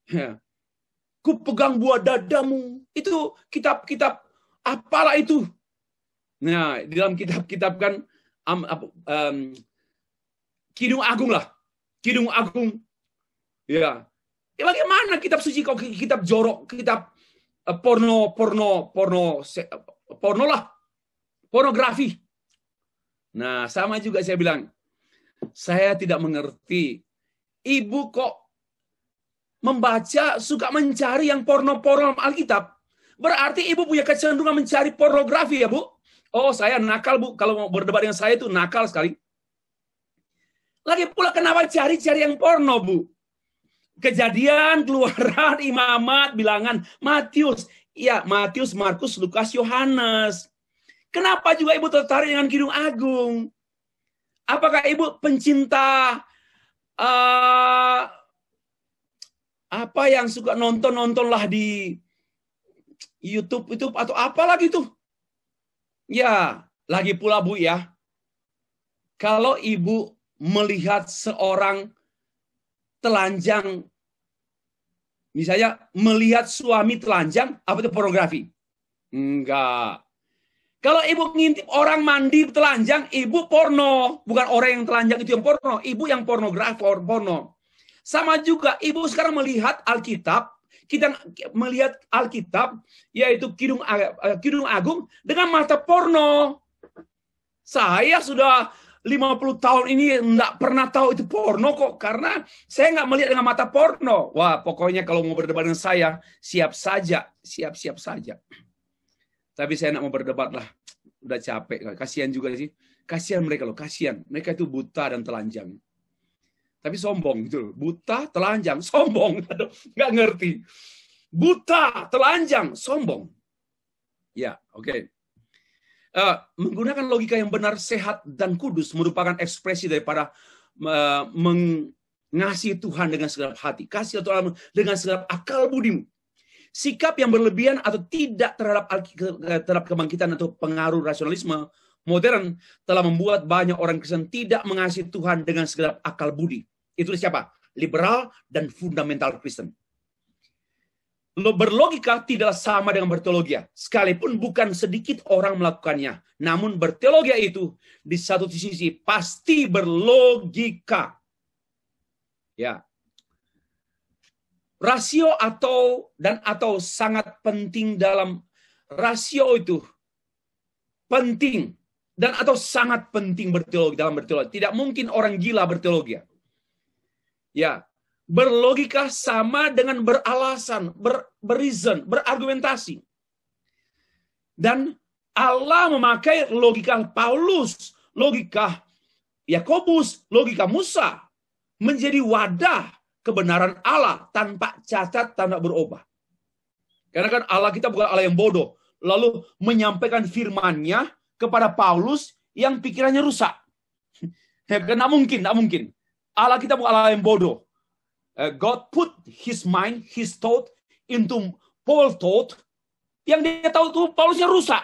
Speaker 1: Ku buah dadamu. Itu kitab-kitab apalah itu Nah, di dalam kitab-kitab kan um, um, Kidung Agung lah. Kidung Agung. Ya. ya bagaimana kitab suci kok kitab jorok, kitab uh, porno porno porno se, porno lah. Pornografi. Nah, sama juga saya bilang. Saya tidak mengerti. Ibu kok membaca suka mencari yang porno-porno Alkitab? Berarti ibu punya kecenderungan mencari pornografi ya, Bu? Oh, saya nakal, Bu. Kalau mau berdebat dengan saya itu nakal sekali. Lagi pula kenapa cari-cari yang porno, Bu? Kejadian, keluaran, imamat, bilangan, Matius. Ya, Matius, Markus, Lukas, Yohanes. Kenapa juga Ibu tertarik dengan Kidung Agung? Apakah Ibu pencinta uh, apa yang suka nonton-nontonlah di YouTube itu atau apa lagi tuh? Ya, lagi pula Bu ya, kalau Ibu melihat seorang telanjang, misalnya melihat suami telanjang, apa itu pornografi? Enggak. Kalau ibu ngintip orang mandi telanjang, ibu porno. Bukan orang yang telanjang itu yang porno. Ibu yang pornografer, porno. Sama juga, ibu sekarang melihat Alkitab, kita melihat Alkitab yaitu Kidung eh, Kidung Agung dengan mata porno. Saya sudah 50 tahun ini nggak pernah tahu itu porno kok karena saya nggak melihat dengan mata porno. Wah, pokoknya kalau mau berdebat dengan saya siap saja, siap-siap saja. Tapi saya nak mau berdebat lah, udah capek. Kasihan juga sih, kasihan mereka loh, kasihan. Mereka itu buta dan telanjang tapi sombong gitu buta telanjang sombong nggak ngerti buta telanjang sombong ya oke okay. uh, eh, menggunakan logika yang benar sehat dan kudus merupakan ekspresi daripada uh, mengasihi Tuhan dengan segala hati kasih atau dengan segala akal budimu sikap yang berlebihan atau tidak terhadap terhadap kebangkitan atau pengaruh rasionalisme modern telah membuat banyak orang Kristen tidak mengasihi Tuhan dengan segala akal budi. Itu siapa? Liberal dan fundamental Kristen. Berlogika tidak sama dengan berteologi, ya. sekalipun bukan sedikit orang melakukannya. Namun berteologi itu di satu sisi pasti berlogika. Ya. Rasio atau dan atau sangat penting dalam rasio itu penting dan atau sangat penting berteologi dalam berteologi. Tidak mungkin orang gila berteologi. Ya, berlogika sama dengan beralasan, ber, berreason, berargumentasi. Dan Allah memakai logika Paulus, logika Yakobus, logika Musa menjadi wadah kebenaran Allah tanpa cacat, tanpa berubah. Karena kan Allah kita bukan Allah yang bodoh. Lalu menyampaikan Firman-Nya kepada Paulus yang pikirannya rusak. kenapa ya, mungkin, tidak mungkin. Allah kita bukan Allah yang bodoh. Eh, God put his mind, his thought into Paul thought yang dia tahu tuh Paulusnya rusak.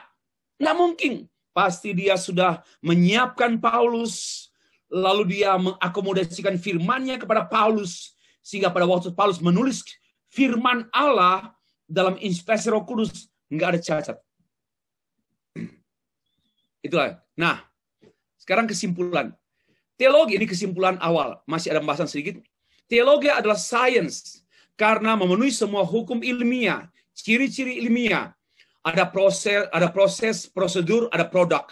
Speaker 1: Nggak mungkin. Pasti dia sudah menyiapkan Paulus, lalu dia mengakomodasikan firmannya kepada Paulus. Sehingga pada waktu Paulus menulis firman Allah dalam inspirasi roh kudus, nggak ada cacat. Itulah. Nah, sekarang kesimpulan. Teologi ini kesimpulan awal, masih ada pembahasan sedikit. Teologi adalah sains karena memenuhi semua hukum ilmiah, ciri-ciri ilmiah. Ada proses, ada proses, prosedur, ada produk.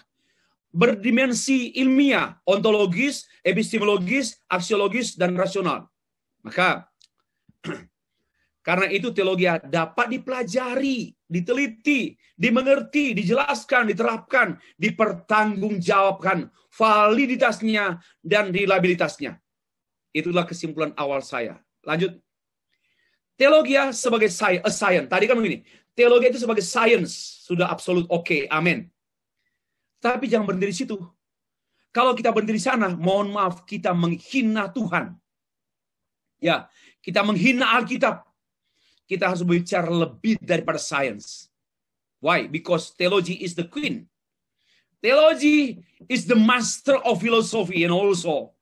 Speaker 1: Berdimensi ilmiah, ontologis, epistemologis, aksiologis, dan rasional. Maka Karena itu teologi ya, dapat dipelajari, diteliti, dimengerti, dijelaskan, diterapkan, dipertanggungjawabkan validitasnya dan reliabilitasnya. Itulah kesimpulan awal saya. Lanjut. Teologi ya sebagai science. Tadi kan begini, teologi itu sebagai science sudah absolut oke, okay, amin. Tapi jangan berhenti di situ. Kalau kita berhenti di sana, mohon maaf kita menghina Tuhan. Ya, kita menghina Alkitab kita harus berbicara lebih daripada sains. Why? Because theology is the queen. Theology is the master of philosophy and also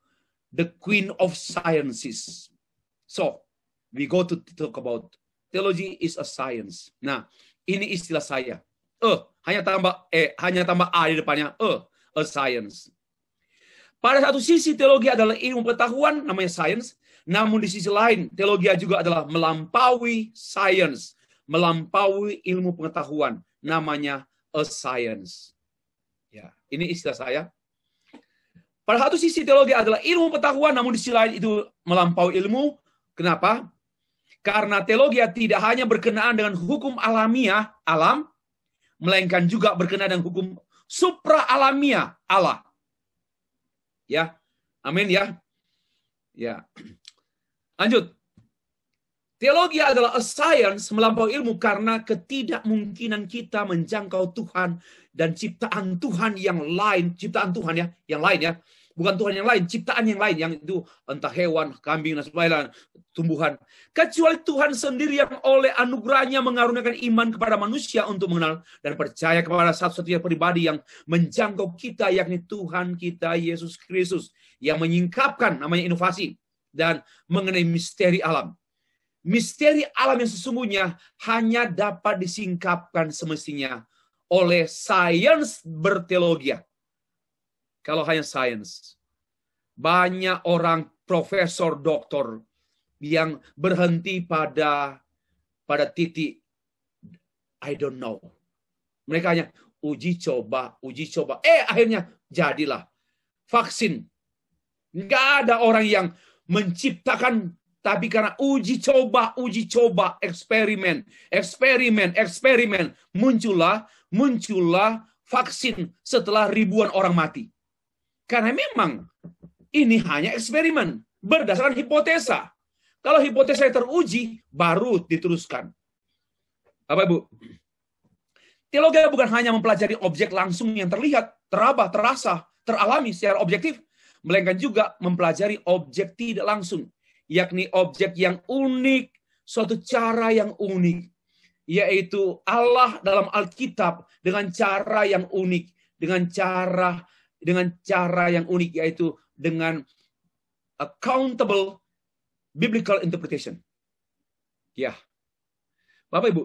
Speaker 1: the queen of sciences. So, we go to talk about theology is a science. Nah, ini istilah saya. Eh, uh, hanya tambah eh hanya tambah a di depannya. Eh, uh, a science. Pada satu sisi teologi adalah ilmu pengetahuan namanya science, namun di sisi lain, teologi juga adalah melampaui sains melampaui ilmu pengetahuan. Namanya a science. Ya, ini istilah saya. Pada satu sisi teologi adalah ilmu pengetahuan, namun di sisi lain itu melampaui ilmu. Kenapa? Karena teologi tidak hanya berkenaan dengan hukum alamiah alam, melainkan juga berkenaan dengan hukum supra alamiah Allah. Ya, amin ya. Ya, Lanjut. Teologi adalah a science melampaui ilmu karena ketidakmungkinan kita menjangkau Tuhan dan ciptaan Tuhan yang lain, ciptaan Tuhan ya, yang lain ya, bukan Tuhan yang lain, ciptaan yang lain yang itu entah hewan, kambing dan sebagainya, tumbuhan. Kecuali Tuhan sendiri yang oleh anugerahnya mengaruniakan iman kepada manusia untuk mengenal dan percaya kepada satu-satunya pribadi yang menjangkau kita yakni Tuhan kita Yesus Kristus yang menyingkapkan namanya inovasi dan mengenai misteri alam. Misteri alam yang sesungguhnya hanya dapat disingkapkan semestinya oleh sains berteologi. Kalau hanya sains, banyak orang profesor, doktor yang berhenti pada pada titik I don't know. Mereka hanya uji coba, uji coba. Eh akhirnya jadilah vaksin. Gak ada orang yang menciptakan tapi karena uji coba, uji coba, eksperimen, eksperimen, eksperimen, muncullah, muncullah vaksin setelah ribuan orang mati. Karena memang ini hanya eksperimen berdasarkan hipotesa. Kalau hipotesa yang teruji, baru diteruskan. Apa Ibu? Teologi bukan hanya mempelajari objek langsung yang terlihat, teraba, terasa, teralami secara objektif, melainkan juga mempelajari objek tidak langsung, yakni objek yang unik, suatu cara yang unik, yaitu Allah dalam Alkitab dengan cara yang unik, dengan cara dengan cara yang unik yaitu dengan accountable biblical interpretation. Ya. Bapak Ibu,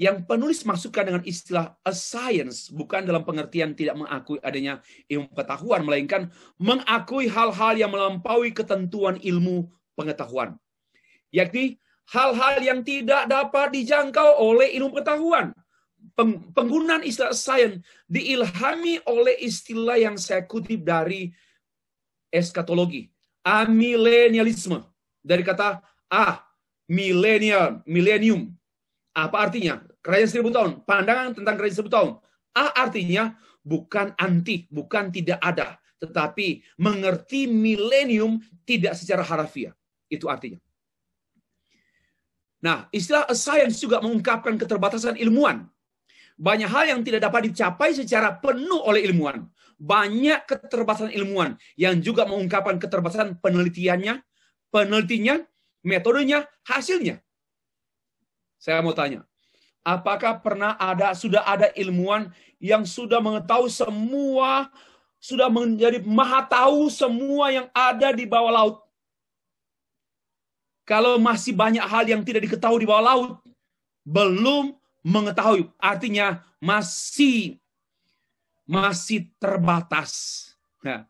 Speaker 1: yang penulis maksudkan dengan istilah a science bukan dalam pengertian tidak mengakui adanya ilmu pengetahuan melainkan mengakui hal-hal yang melampaui ketentuan ilmu pengetahuan yakni hal-hal yang tidak dapat dijangkau oleh ilmu pengetahuan penggunaan istilah science diilhami oleh istilah yang saya kutip dari eskatologi amilenialisme dari kata a milenial milenium apa artinya Kerajaan seribu tahun, pandangan tentang kerajaan seribu tahun. A artinya bukan anti, bukan tidak ada, tetapi mengerti milenium tidak secara harafiah. Itu artinya. Nah, istilah science juga mengungkapkan keterbatasan ilmuwan. Banyak hal yang tidak dapat dicapai secara penuh oleh ilmuwan. Banyak keterbatasan ilmuwan yang juga mengungkapkan keterbatasan penelitiannya, penelitinya, metodenya, hasilnya. Saya mau tanya, Apakah pernah ada sudah ada ilmuwan yang sudah mengetahui semua sudah menjadi maha tahu semua yang ada di bawah laut? Kalau masih banyak hal yang tidak diketahui di bawah laut, belum mengetahui. Artinya masih masih terbatas. Nah,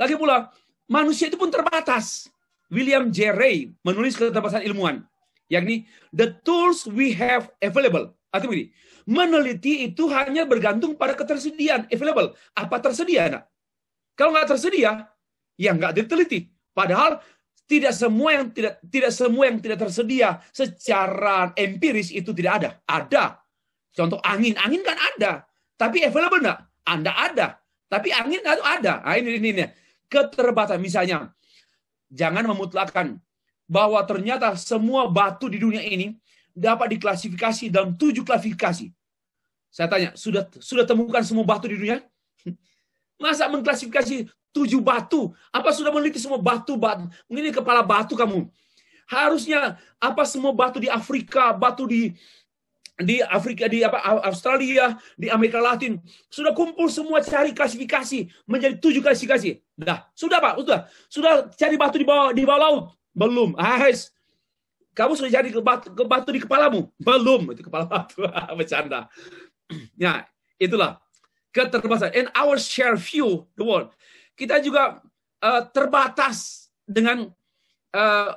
Speaker 1: lagi pula manusia itu pun terbatas. William J. Ray menulis keterbatasan ilmuwan yakni the tools we have available. Artinya begini, meneliti itu hanya bergantung pada ketersediaan available. Apa tersedia, nak? Kalau nggak tersedia, ya nggak diteliti. Padahal tidak semua yang tidak tidak semua yang tidak tersedia secara empiris itu tidak ada. Ada. Contoh angin, angin kan ada, tapi available nggak? Anda ada, tapi angin itu ada. Nah, ini, ini, ini. Keterbatasan misalnya, jangan memutlakan bahwa ternyata semua batu di dunia ini dapat diklasifikasi dalam tujuh klasifikasi. Saya tanya, sudah sudah temukan semua batu di dunia? Masa mengklasifikasi tujuh batu? Apa sudah meneliti semua batu? batu? Mungkin ini kepala batu kamu. Harusnya apa semua batu di Afrika, batu di di Afrika di apa Australia di Amerika Latin sudah kumpul semua cari klasifikasi menjadi tujuh klasifikasi. Nah, sudah Pak, sudah. Sudah cari batu di bawah di bawah laut. Belum. Ah, guys, kamu sudah jadi ke batu, di kepalamu? Belum. Itu kepala batu. Bercanda. Ya, itulah keterbatasan. And our share view the world. Kita juga uh, terbatas dengan uh,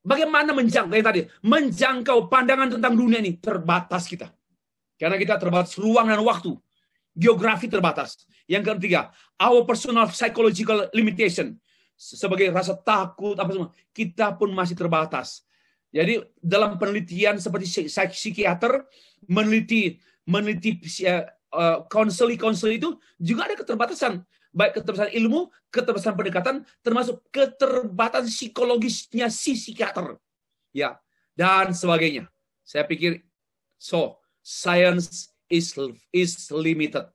Speaker 1: bagaimana menjangkau yang tadi menjangkau pandangan tentang dunia ini terbatas kita. Karena kita terbatas ruang dan waktu. Geografi terbatas. Yang ketiga, our personal psychological limitation sebagai rasa takut apa semua kita pun masih terbatas jadi dalam penelitian seperti psikiater meneliti meneliti konseli uh, eh, eh, konseli itu juga ada keterbatasan baik keterbatasan ilmu keterbatasan pendekatan termasuk keterbatasan psikologisnya si psikiater ya dan sebagainya saya pikir so science is is limited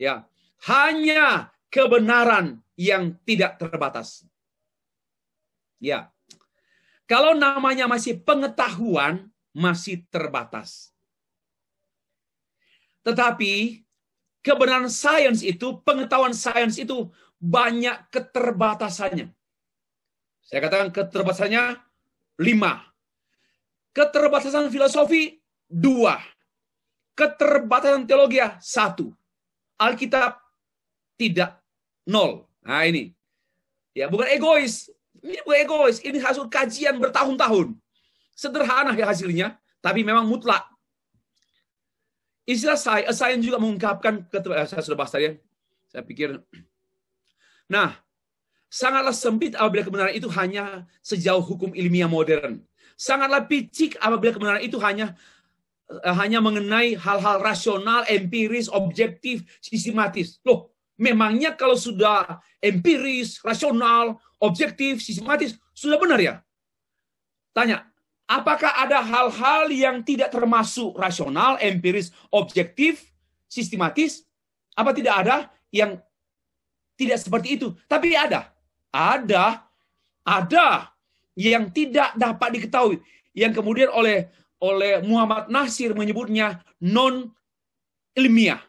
Speaker 1: ya hanya kebenaran yang tidak terbatas. Ya. Kalau namanya masih pengetahuan, masih terbatas. Tetapi kebenaran sains itu, pengetahuan sains itu banyak keterbatasannya. Saya katakan keterbatasannya lima. Keterbatasan filosofi dua. Keterbatasan teologi satu. Alkitab tidak nol. Nah ini. Ya, bukan egois. Ini bukan egois. Ini hasil kajian bertahun-tahun. Sederhana ya hasilnya, tapi memang mutlak. Istilah saya, eh, saya juga mengungkapkan, eh, saya sudah bahas tadi ya. Saya pikir, nah, sangatlah sempit apabila kebenaran itu hanya sejauh hukum ilmiah modern. Sangatlah picik apabila kebenaran itu hanya eh, hanya mengenai hal-hal rasional, empiris, objektif, sistematis. Loh, Memangnya kalau sudah empiris, rasional, objektif, sistematis, sudah benar ya? Tanya, apakah ada hal-hal yang tidak termasuk rasional, empiris, objektif, sistematis? Apa tidak ada yang tidak seperti itu? Tapi ada. Ada. Ada yang tidak dapat diketahui. Yang kemudian oleh oleh Muhammad Nasir menyebutnya non ilmiah.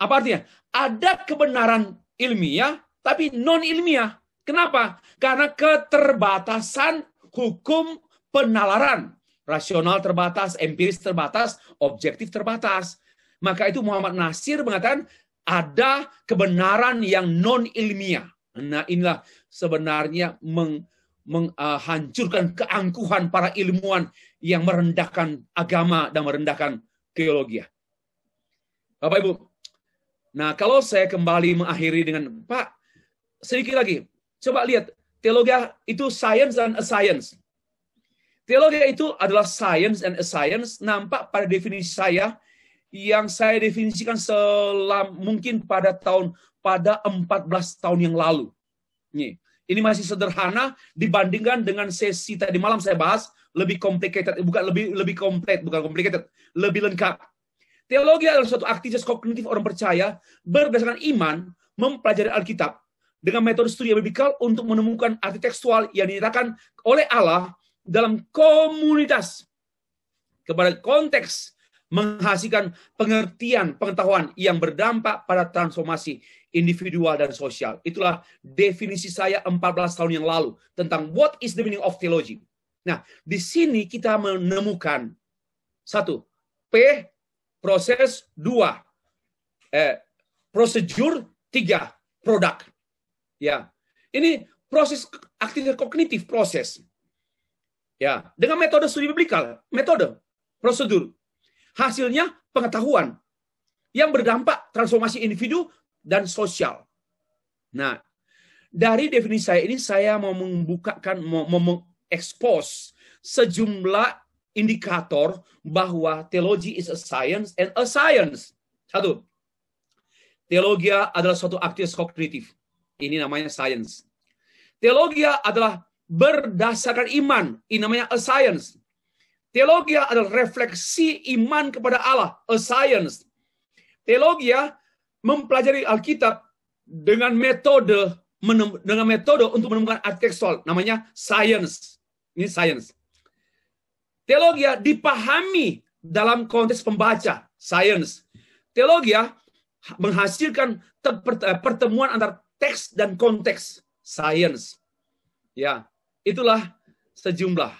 Speaker 1: Apa artinya? ada kebenaran ilmiah tapi non ilmiah. Kenapa? Karena keterbatasan hukum penalaran. Rasional terbatas, empiris terbatas, objektif terbatas. Maka itu Muhammad Nasir mengatakan ada kebenaran yang non ilmiah. Nah inilah sebenarnya meng, menghancurkan uh, keangkuhan para ilmuwan yang merendahkan agama dan merendahkan teologi. Bapak Ibu, Nah, kalau saya kembali mengakhiri dengan Pak, sedikit lagi. Coba lihat, teologi itu science dan a science. Teologi itu adalah science and a science nampak pada definisi saya yang saya definisikan selam mungkin pada tahun pada 14 tahun yang lalu. Nih, ini masih sederhana dibandingkan dengan sesi tadi malam saya bahas lebih complicated bukan lebih lebih komplit bukan complicated lebih lengkap Teologi adalah suatu aktivitas kognitif orang percaya berdasarkan iman mempelajari Alkitab dengan metode studi biblikal untuk menemukan arti tekstual yang dinyatakan oleh Allah dalam komunitas kepada konteks menghasilkan pengertian, pengetahuan yang berdampak pada transformasi individual dan sosial. Itulah definisi saya 14 tahun yang lalu tentang what is the meaning of theology. Nah, di sini kita menemukan satu, P proses dua, eh, prosedur tiga, produk. Ya, ini proses aktivitas kognitif proses. Ya, dengan metode studi biblikal, metode, prosedur. Hasilnya pengetahuan yang berdampak transformasi individu dan sosial. Nah, dari definisi saya ini saya mau membukakan mau, mau mengekspos sejumlah indikator bahwa teologi is a science and a science. Satu, teologia adalah suatu aktivitas kognitif. Ini namanya science. teologia adalah berdasarkan iman. Ini namanya a science. teologia adalah refleksi iman kepada Allah, a science. teologia mempelajari Alkitab dengan metode dengan metode untuk menemukan arti tekstual namanya science. Ini science. Teologi dipahami dalam konteks pembaca, science. Teologi menghasilkan eh, pertemuan antara teks dan konteks, science. Ya, itulah sejumlah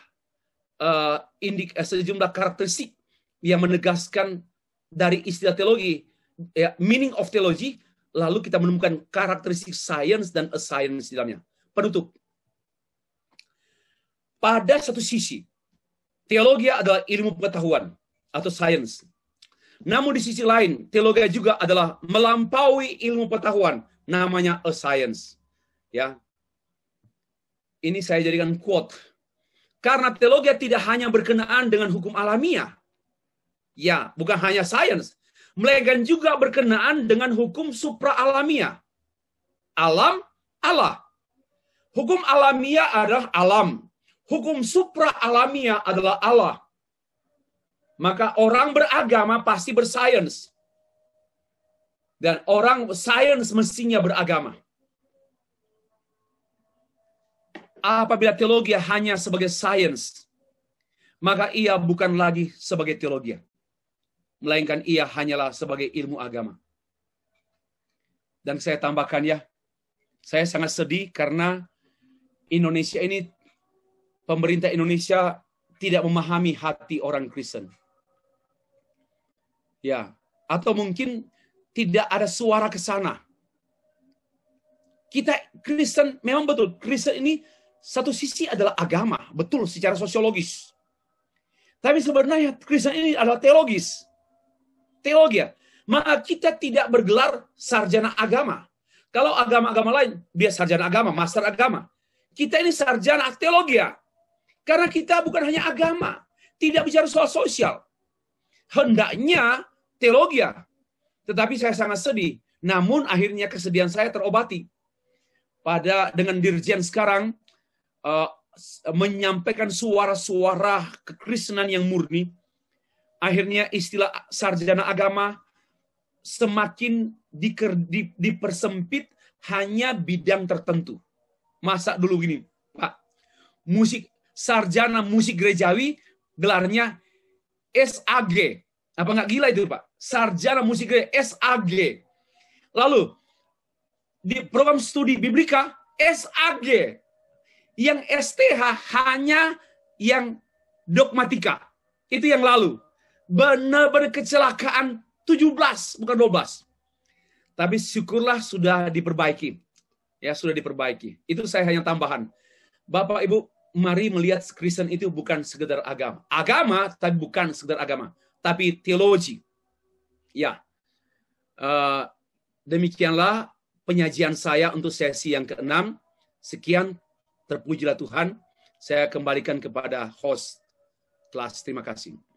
Speaker 1: uh, indik eh, sejumlah karakteristik yang menegaskan dari istilah teologi, ya, meaning of theology, lalu kita menemukan karakteristik science dan a science di dalamnya. Penutup. Pada satu sisi, Teologi adalah ilmu pengetahuan atau sains. Namun di sisi lain, teologi juga adalah melampaui ilmu pengetahuan, namanya a science. Ya. Ini saya jadikan quote. Karena teologi tidak hanya berkenaan dengan hukum alamiah. Ya, bukan hanya sains, melainkan juga berkenaan dengan hukum supra alamiah. Alam, Allah. Hukum alamiah adalah alam, hukum supra alamiah adalah Allah. Maka orang beragama pasti bersains. Dan orang sains mestinya beragama. Apabila teologi hanya sebagai sains, maka ia bukan lagi sebagai teologi. Melainkan ia hanyalah sebagai ilmu agama. Dan saya tambahkan ya, saya sangat sedih karena Indonesia ini pemerintah Indonesia tidak memahami hati orang Kristen. Ya, atau mungkin tidak ada suara ke sana. Kita Kristen memang betul Kristen ini satu sisi adalah agama, betul secara sosiologis. Tapi sebenarnya Kristen ini adalah teologis. Teologi. Ya. Maka kita tidak bergelar sarjana agama. Kalau agama-agama lain, dia sarjana agama, master agama. Kita ini sarjana teologi. Ya. Karena kita bukan hanya agama, tidak bicara soal sosial. Hendaknya teologi, ya. tetapi saya sangat sedih. Namun akhirnya kesedihan saya terobati pada dengan dirjen sekarang uh, menyampaikan suara-suara kekristenan yang murni. Akhirnya istilah sarjana agama semakin diker, di, dipersempit hanya bidang tertentu. Masa dulu gini, Pak, musik sarjana musik gerejawi, gelarnya SAG. Apa nggak gila itu Pak? Sarjana musik gereja SAG. Lalu, di program studi biblika, SAG. Yang STH hanya yang dogmatika. Itu yang lalu. Benar-benar kecelakaan 17, bukan 12. Tapi syukurlah sudah diperbaiki. Ya, sudah diperbaiki. Itu saya hanya tambahan. Bapak Ibu mari melihat Kristen itu bukan sekedar agama. Agama, tapi bukan sekedar agama. Tapi teologi. Ya. Uh, demikianlah penyajian saya untuk sesi yang keenam. Sekian, terpujilah Tuhan. Saya kembalikan kepada host kelas. Terima kasih.